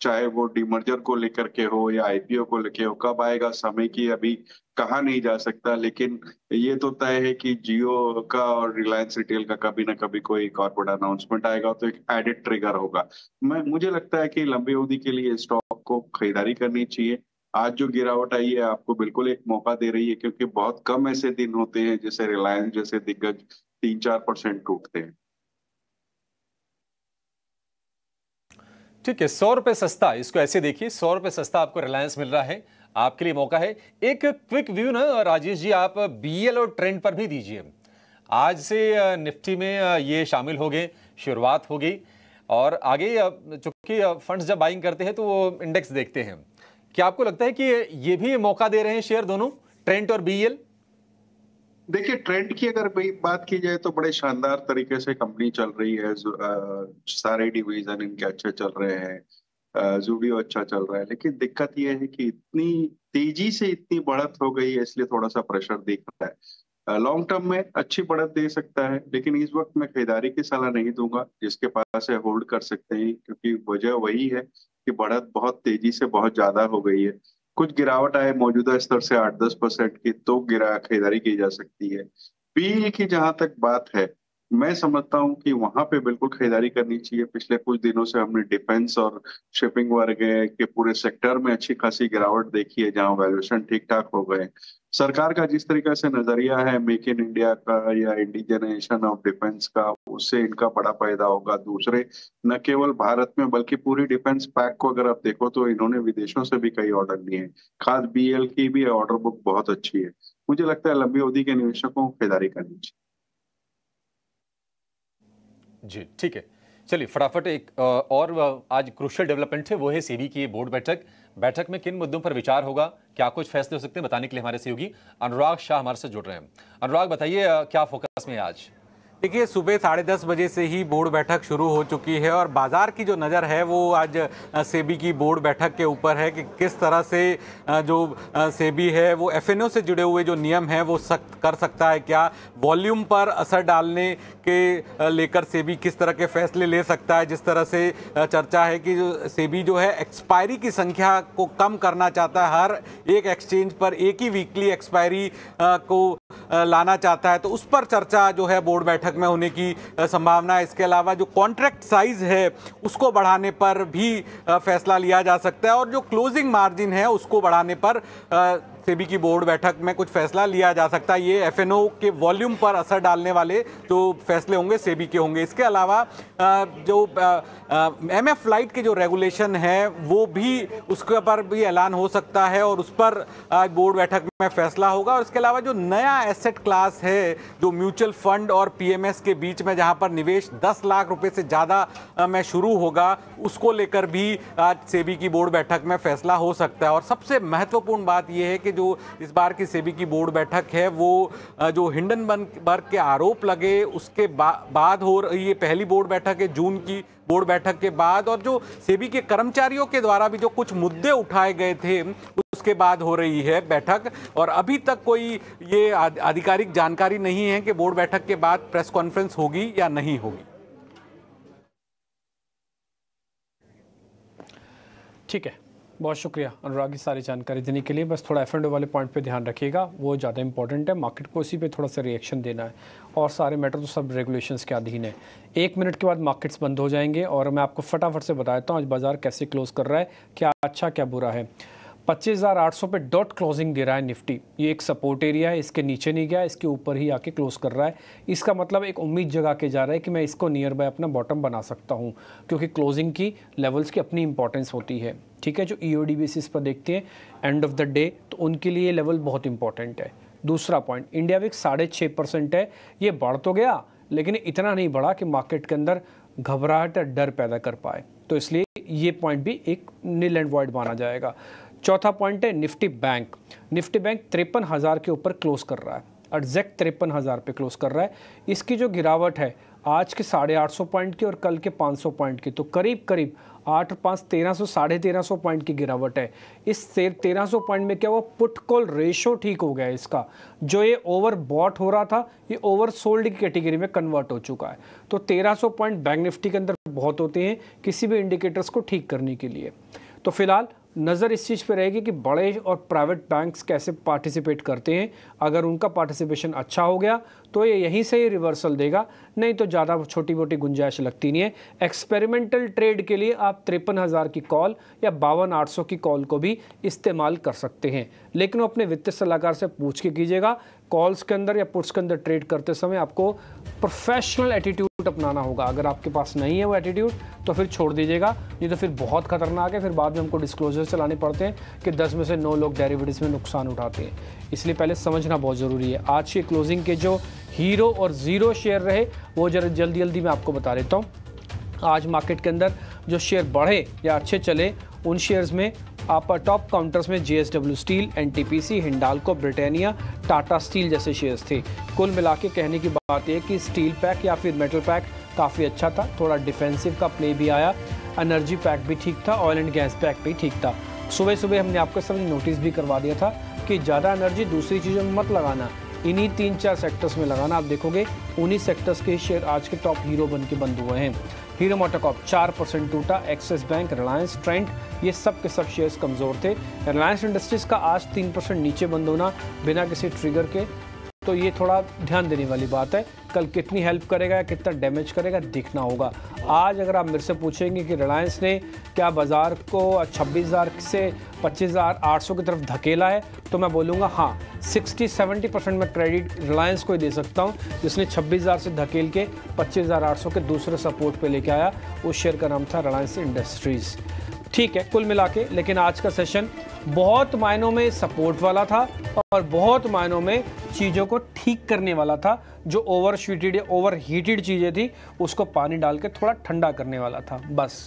चाहे वो डिमर्जर को लेकर के हो या आईपीओ को लेकर हो कब आएगा समय की अभी कहा नहीं जा सकता लेकिन ये तो तय है कि जियो का और रिलायंस रिटेल का कभी ना कभी कोई कॉर्पोरेट अनाउंसमेंट आएगा तो एक एडिट ट्रिगर होगा मैं मुझे लगता है कि लंबी अवधि के लिए स्टॉक को खरीदारी करनी चाहिए आज जो गिरावट आई है आपको बिल्कुल एक मौका दे रही है क्योंकि बहुत कम ऐसे दिन होते हैं जैसे रिलायंस जैसे दिग्गज तीन चार परसेंट टूटते हैं ठीक है सौ रुपये सस्ता इसको ऐसे देखिए सौ रुपये सस्ता आपको रिलायंस मिल रहा है आपके लिए मौका है एक क्विक व्यू ना राजेश जी आप बीएल और ट्रेंड पर भी दीजिए आज से निफ्टी में ये शामिल हो गए शुरुआत हो गई और आगे चूंकि फंड्स जब बाइंग करते हैं तो वो इंडेक्स देखते हैं क्या आपको लगता है कि ये भी मौका दे रहे हैं शेयर दोनों ट्रेंट और बीएल देखिए ट्रेंड की अगर बात की जाए तो बड़े शानदार तरीके से कंपनी चल रही है सारे डिवीजन इनके अच्छे चल रहे हैं जूडियो अच्छा चल रहा है लेकिन दिक्कत यह है कि इतनी तेजी से इतनी बढ़त हो गई है इसलिए थोड़ा सा प्रेशर दिख रहा है लॉन्ग टर्म में अच्छी बढ़त दे सकता है लेकिन इस वक्त मैं खरीदारी की सलाह नहीं दूंगा जिसके पास है होल्ड कर सकते हैं क्योंकि वजह वही है कि बढ़त बहुत तेजी से बहुत ज्यादा हो गई है कुछ गिरावट आए मौजूदा स्तर से आठ दस परसेंट की तो गिरा खरीदारी की जा सकती है पील की जहां तक बात है मैं समझता हूं कि वहां पे बिल्कुल खरीदारी करनी चाहिए पिछले कुछ दिनों से हमने डिफेंस और शिपिंग वर्ग के पूरे सेक्टर में अच्छी खासी गिरावट देखी है जहां वैल्यूएशन ठीक ठाक हो गए सरकार का जिस तरीके से नजरिया है मेक इन इंडिया का या इंडिजनेशन ऑफ डिफेंस का उससे इनका बड़ा फायदा होगा दूसरे न केवल भारत में बल्कि पूरी डिफेंस पैक को अगर आप देखो तो इन्होंने विदेशों से भी कई ऑर्डर लिए हैं बी एल की भी ऑर्डर बुक बहुत अच्छी है मुझे लगता है लंबी अवधि के निवेशकों को खरीदारी करनी चाहिए जी ठीक है चलिए फटाफट एक और आज क्रुशल डेवलपमेंट है वो है सेबी की बोर्ड बैठक बैठक में किन मुद्दों पर विचार होगा क्या कुछ फैसले हो सकते हैं बताने के लिए हमारे सहयोगी अनुराग शाह हमारे से जुड़ रहे हैं अनुराग बताइए क्या फोकस में आज देखिए सुबह साढ़े दस बजे से ही बोर्ड बैठक शुरू हो चुकी है और बाज़ार की जो नज़र है वो आज सेबी की बोर्ड बैठक के ऊपर है कि किस तरह से जो सेबी है वो एफ से जुड़े हुए जो नियम हैं वो सख्त कर सकता है क्या वॉल्यूम पर असर डालने के लेकर सेबी किस तरह के फैसले ले सकता है जिस तरह से चर्चा है कि जो सेबी जो है एक्सपायरी की संख्या को कम करना चाहता है हर एक एक्सचेंज पर एक ही वीकली एक्सपायरी को लाना चाहता है तो उस पर चर्चा जो है बोर्ड बैठक में होने की संभावना है इसके अलावा जो कॉन्ट्रैक्ट साइज़ है उसको बढ़ाने पर भी फैसला लिया जा सकता है और जो क्लोजिंग मार्जिन है उसको बढ़ाने पर सेबी की बोर्ड बैठक में कुछ फैसला लिया जा सकता है ये एफ के वॉल्यूम पर असर डालने वाले जो फैसले होंगे सेबी के होंगे इसके अलावा जो एम एफ फ्लाइट के जो रेगुलेशन है वो भी उसके पर भी ऐलान हो सकता है और उस पर बोर्ड बैठक में फैसला होगा और इसके अलावा जो नया एसेट क्लास है जो म्यूचुअल फंड और पीएमएस के बीच में जहां पर निवेश 10 लाख रुपए से ज़्यादा में शुरू होगा उसको लेकर भी आज सेबी की बोर्ड बैठक में फैसला हो सकता है और सबसे महत्वपूर्ण बात यह है कि कि जो इस बार की सेबी की बोर्ड बैठक है वो जो हिंडनबर्ग के आरोप लगे उसके बा, बाद हो रही ये पहली बोर्ड बैठक है जून की बोर्ड बैठक के बाद और जो सेबी के कर्मचारियों के द्वारा भी जो कुछ मुद्दे उठाए गए थे उसके बाद हो रही है बैठक और अभी तक कोई ये आधिकारिक जानकारी नहीं है कि बोर्ड बैठक के बाद प्रेस कॉन्फ्रेंस होगी या नहीं होगी ठीक है बहुत शुक्रिया अनुराग की सारी जानकारी देने के लिए बस थोड़ा एफ वाले पॉइंट पे ध्यान रखिएगा वो ज़्यादा इंपॉर्टेंट है मार्केट को इसी पे थोड़ा सा रिएक्शन देना है और सारे मैटर तो सब रेगुलेशंस के अधीन है एक मिनट के बाद मार्केट्स बंद हो जाएंगे और मैं आपको फटाफट से बताता हूँ आज बाज़ार कैसे क्लोज़ कर रहा है क्या अच्छा क्या बुरा है 25,800 पे डॉट क्लोजिंग दे रहा है निफ्टी ये एक सपोर्ट एरिया है इसके नीचे नहीं गया इसके ऊपर ही आके क्लोज कर रहा है इसका मतलब एक उम्मीद जगा के जा रहा है कि मैं इसको नियर बाय अपना बॉटम बना सकता हूँ क्योंकि क्लोजिंग की लेवल्स की अपनी इंपॉर्टेंस होती है ठीक है जो ई e बेसिस पर देखते हैं एंड ऑफ द डे तो उनके लिए ये लेवल बहुत इंपॉर्टेंट है दूसरा पॉइंट इंडिया विक साढ़े छः परसेंट है ये बढ़ तो गया लेकिन इतना नहीं बढ़ा कि मार्केट के अंदर घबराहट या डर पैदा कर पाए तो इसलिए ये पॉइंट भी एक नील एंड वॉइड माना जाएगा चौथा पॉइंट है निफ्टी बैंक निफ्टी बैंक तिरपन हज़ार के ऊपर क्लोज कर रहा है एग्जैक्ट तिरपन हज़ार पे क्लोज कर रहा है इसकी जो गिरावट है आज के साढ़े आठ सौ पॉइंट की और कल के पाँच सौ पॉइंट की तो करीब करीब आठ पाँच तेरह सौ साढ़े तेरह सौ पॉइंट की गिरावट है इस तेरह सौ पॉइंट में क्या हुआ पुट कॉल रेशो ठीक हो गया है इसका जो ये ओवर बॉट हो रहा था ये ओवर सोल्ड की कैटेगरी में कन्वर्ट हो चुका है तो तेरह सौ पॉइंट बैंक निफ्टी के अंदर बहुत होते हैं किसी भी इंडिकेटर्स को ठीक करने के लिए तो फिलहाल नज़र इस चीज़ पर रहेगी कि बड़े और प्राइवेट बैंक्स कैसे पार्टिसिपेट करते हैं अगर उनका पार्टिसिपेशन अच्छा हो गया तो ये यहीं से ही रिवर्सल देगा नहीं तो ज़्यादा छोटी मोटी गुंजाइश लगती नहीं है एक्सपेरिमेंटल ट्रेड के लिए आप तिरपन हज़ार की कॉल या बावन आठ सौ की कॉल को भी इस्तेमाल कर सकते हैं लेकिन वो अपने वित्तीय सलाहकार से पूछ के कीजिएगा कॉल्स के अंदर या पुट्स के अंदर ट्रेड करते समय आपको प्रोफेशनल एटीट्यूड अपनाना होगा अगर आपके पास नहीं है वो एटीट्यूड तो फिर छोड़ दीजिएगा ये तो फिर बहुत खतरनाक है फिर बाद में हमको डिस्क्लोजर चलाने पड़ते हैं कि 10 में से 9 लोग डेरिवेटिव्स में नुकसान उठाते हैं इसलिए पहले समझना बहुत ज़रूरी है आज की क्लोजिंग के जो हीरो और ज़ीरो शेयर रहे वो जरा जल्दी जल्दी मैं आपको बता देता हूँ आज मार्केट के अंदर जो शेयर बढ़े या अच्छे चले उन शेयर्स में आप टॉप काउंटर्स में J steel and Hindalco Britannia Tata steel जैसे शेयर्स थे कुल मिला के कहने की बात यह कि स्टील पैक या फिर मेटल पैक काफ़ी अच्छा था थोड़ा डिफेंसिव का प्ले भी आया एनर्जी पैक भी ठीक था ऑयल एंड गैस पैक भी ठीक था सुबह सुबह हमने आपके सामने नोटिस भी करवा दिया था कि ज़्यादा एनर्जी दूसरी चीज़ों में मत लगाना इन्हीं तीन चार सेक्टर्स में लगाना आप देखोगे उन्हीं सेक्टर्स के शेयर आज के टॉप हीरो बन के बंद हुए हैं हीरो मोटाकॉप चार परसेंट टूटा एक्सिस बैंक रिलायंस ट्रेंड ये सब के सब शेयर्स कमज़ोर थे रिलायंस इंडस्ट्रीज़ का आज तीन परसेंट नीचे बंद होना बिना किसी ट्रिगर के तो ये थोड़ा ध्यान देने वाली बात है कल कितनी हेल्प करेगा या कितना डैमेज करेगा देखना होगा आज अगर आप मेरे से पूछेंगे कि रिलायंस ने क्या बाज़ार को 26,000 से 25,800 की तरफ धकेला है तो मैं बोलूँगा हाँ 60-70 परसेंट मैं क्रेडिट रिलायंस को ही दे सकता हूँ जिसने 26,000 से धकेल के 25,800 के दूसरे सपोर्ट पे लेके आया उस शेयर का नाम था रिलायंस इंडस्ट्रीज़ ठीक है कुल मिला के लेकिन आज का सेशन बहुत मायनों में सपोर्ट वाला था और बहुत मायनों में चीज़ों को ठीक करने वाला था जो ओवर शीटेड या ओवर हीटेड चीज़ें थी उसको पानी डाल के थोड़ा ठंडा करने वाला था बस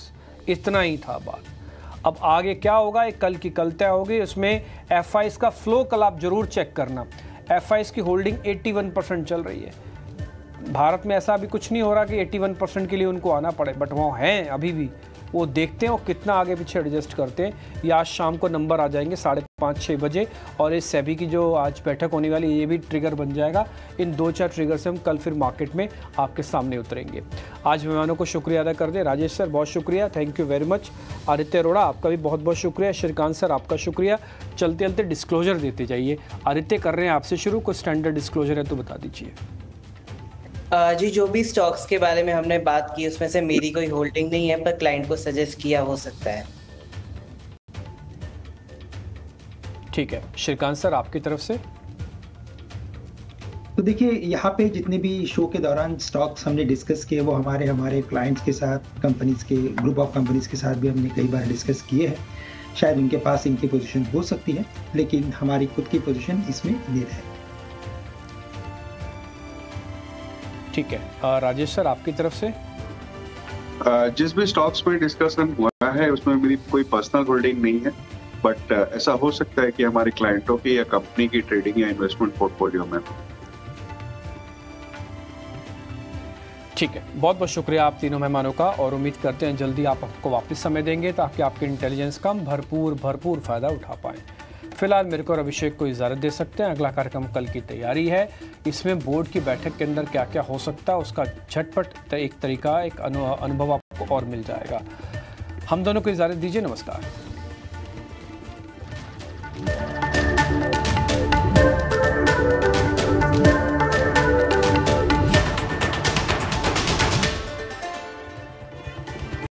इतना ही था बात अब आगे क्या होगा एक कल की कल तय होगी उसमें एफ का फ्लो कल आप ज़रूर चेक करना एफ की होल्डिंग 81 परसेंट चल रही है भारत में ऐसा अभी कुछ नहीं हो रहा कि 81 परसेंट के लिए उनको आना पड़े बट वो हैं अभी भी वो देखते हैं और कितना आगे पीछे एडजस्ट करते हैं या आज शाम को नंबर आ जाएंगे साढ़े पाँच छः बजे और इस सेबी की जो आज बैठक होने वाली है ये भी ट्रिगर बन जाएगा इन दो चार ट्रिगर से हम कल फिर मार्केट में आपके सामने उतरेंगे आज मेहमानों को शुक्रिया अदा कर दें राजेश सर बहुत शुक्रिया thank you very much Aditya Arora आपका भी बहुत बहुत शुक्रिया श्रीकांत सर आपका शुक्रिया चलते चलते डिस्क्लोजर देते जाइए आदित्य कर रहे हैं आपसे शुरू कोई स्टैंडर्ड डिस्क्लोजर है तो बता दीजिए जी जो भी स्टॉक्स के बारे में हमने बात की उसमें से मेरी कोई होल्डिंग नहीं है पर क्लाइंट को सजेस्ट किया हो सकता है ठीक है श्रीकांत सर आपकी तरफ से तो देखिए यहाँ पे जितने भी शो के दौरान स्टॉक्स हमने डिस्कस किए वो हमारे हमारे क्लाइंट्स के साथ कंपनीज के ग्रुप ऑफ कंपनीज के साथ भी हमने कई बार डिस्कस किए हैं शायद उनके पास इनकी पोजीशन हो सकती है लेकिन हमारी खुद की पोजीशन इसमें नहीं रहेगी ठीक है राजेश सर आपकी तरफ से जिस भी स्टॉक्स पे डिस्कशन हुआ है उसमें मेरी कोई पर्सनल होल्डिंग नहीं है बट ऐसा हो सकता है कि हमारे क्लाइंटों की या कंपनी की ट्रेडिंग या इन्वेस्टमेंट पोर्टफोलियो में ठीक है बहुत बहुत शुक्रिया आप तीनों मेहमानों का और उम्मीद करते हैं जल्दी आप आपको वापस समय देंगे ताकि आपके इंटेलिजेंस का भरपूर भरपूर फ़ायदा उठा पाएं फिलहाल मेरे को और अभिषेक को इजाज़त दे सकते हैं अगला कार्यक्रम कल की तैयारी है इसमें बोर्ड की बैठक के अंदर क्या क्या हो सकता है उसका झटपट एक तरीका एक अनुभव आपको और मिल जाएगा हम दोनों को इजाज़त दीजिए नमस्कार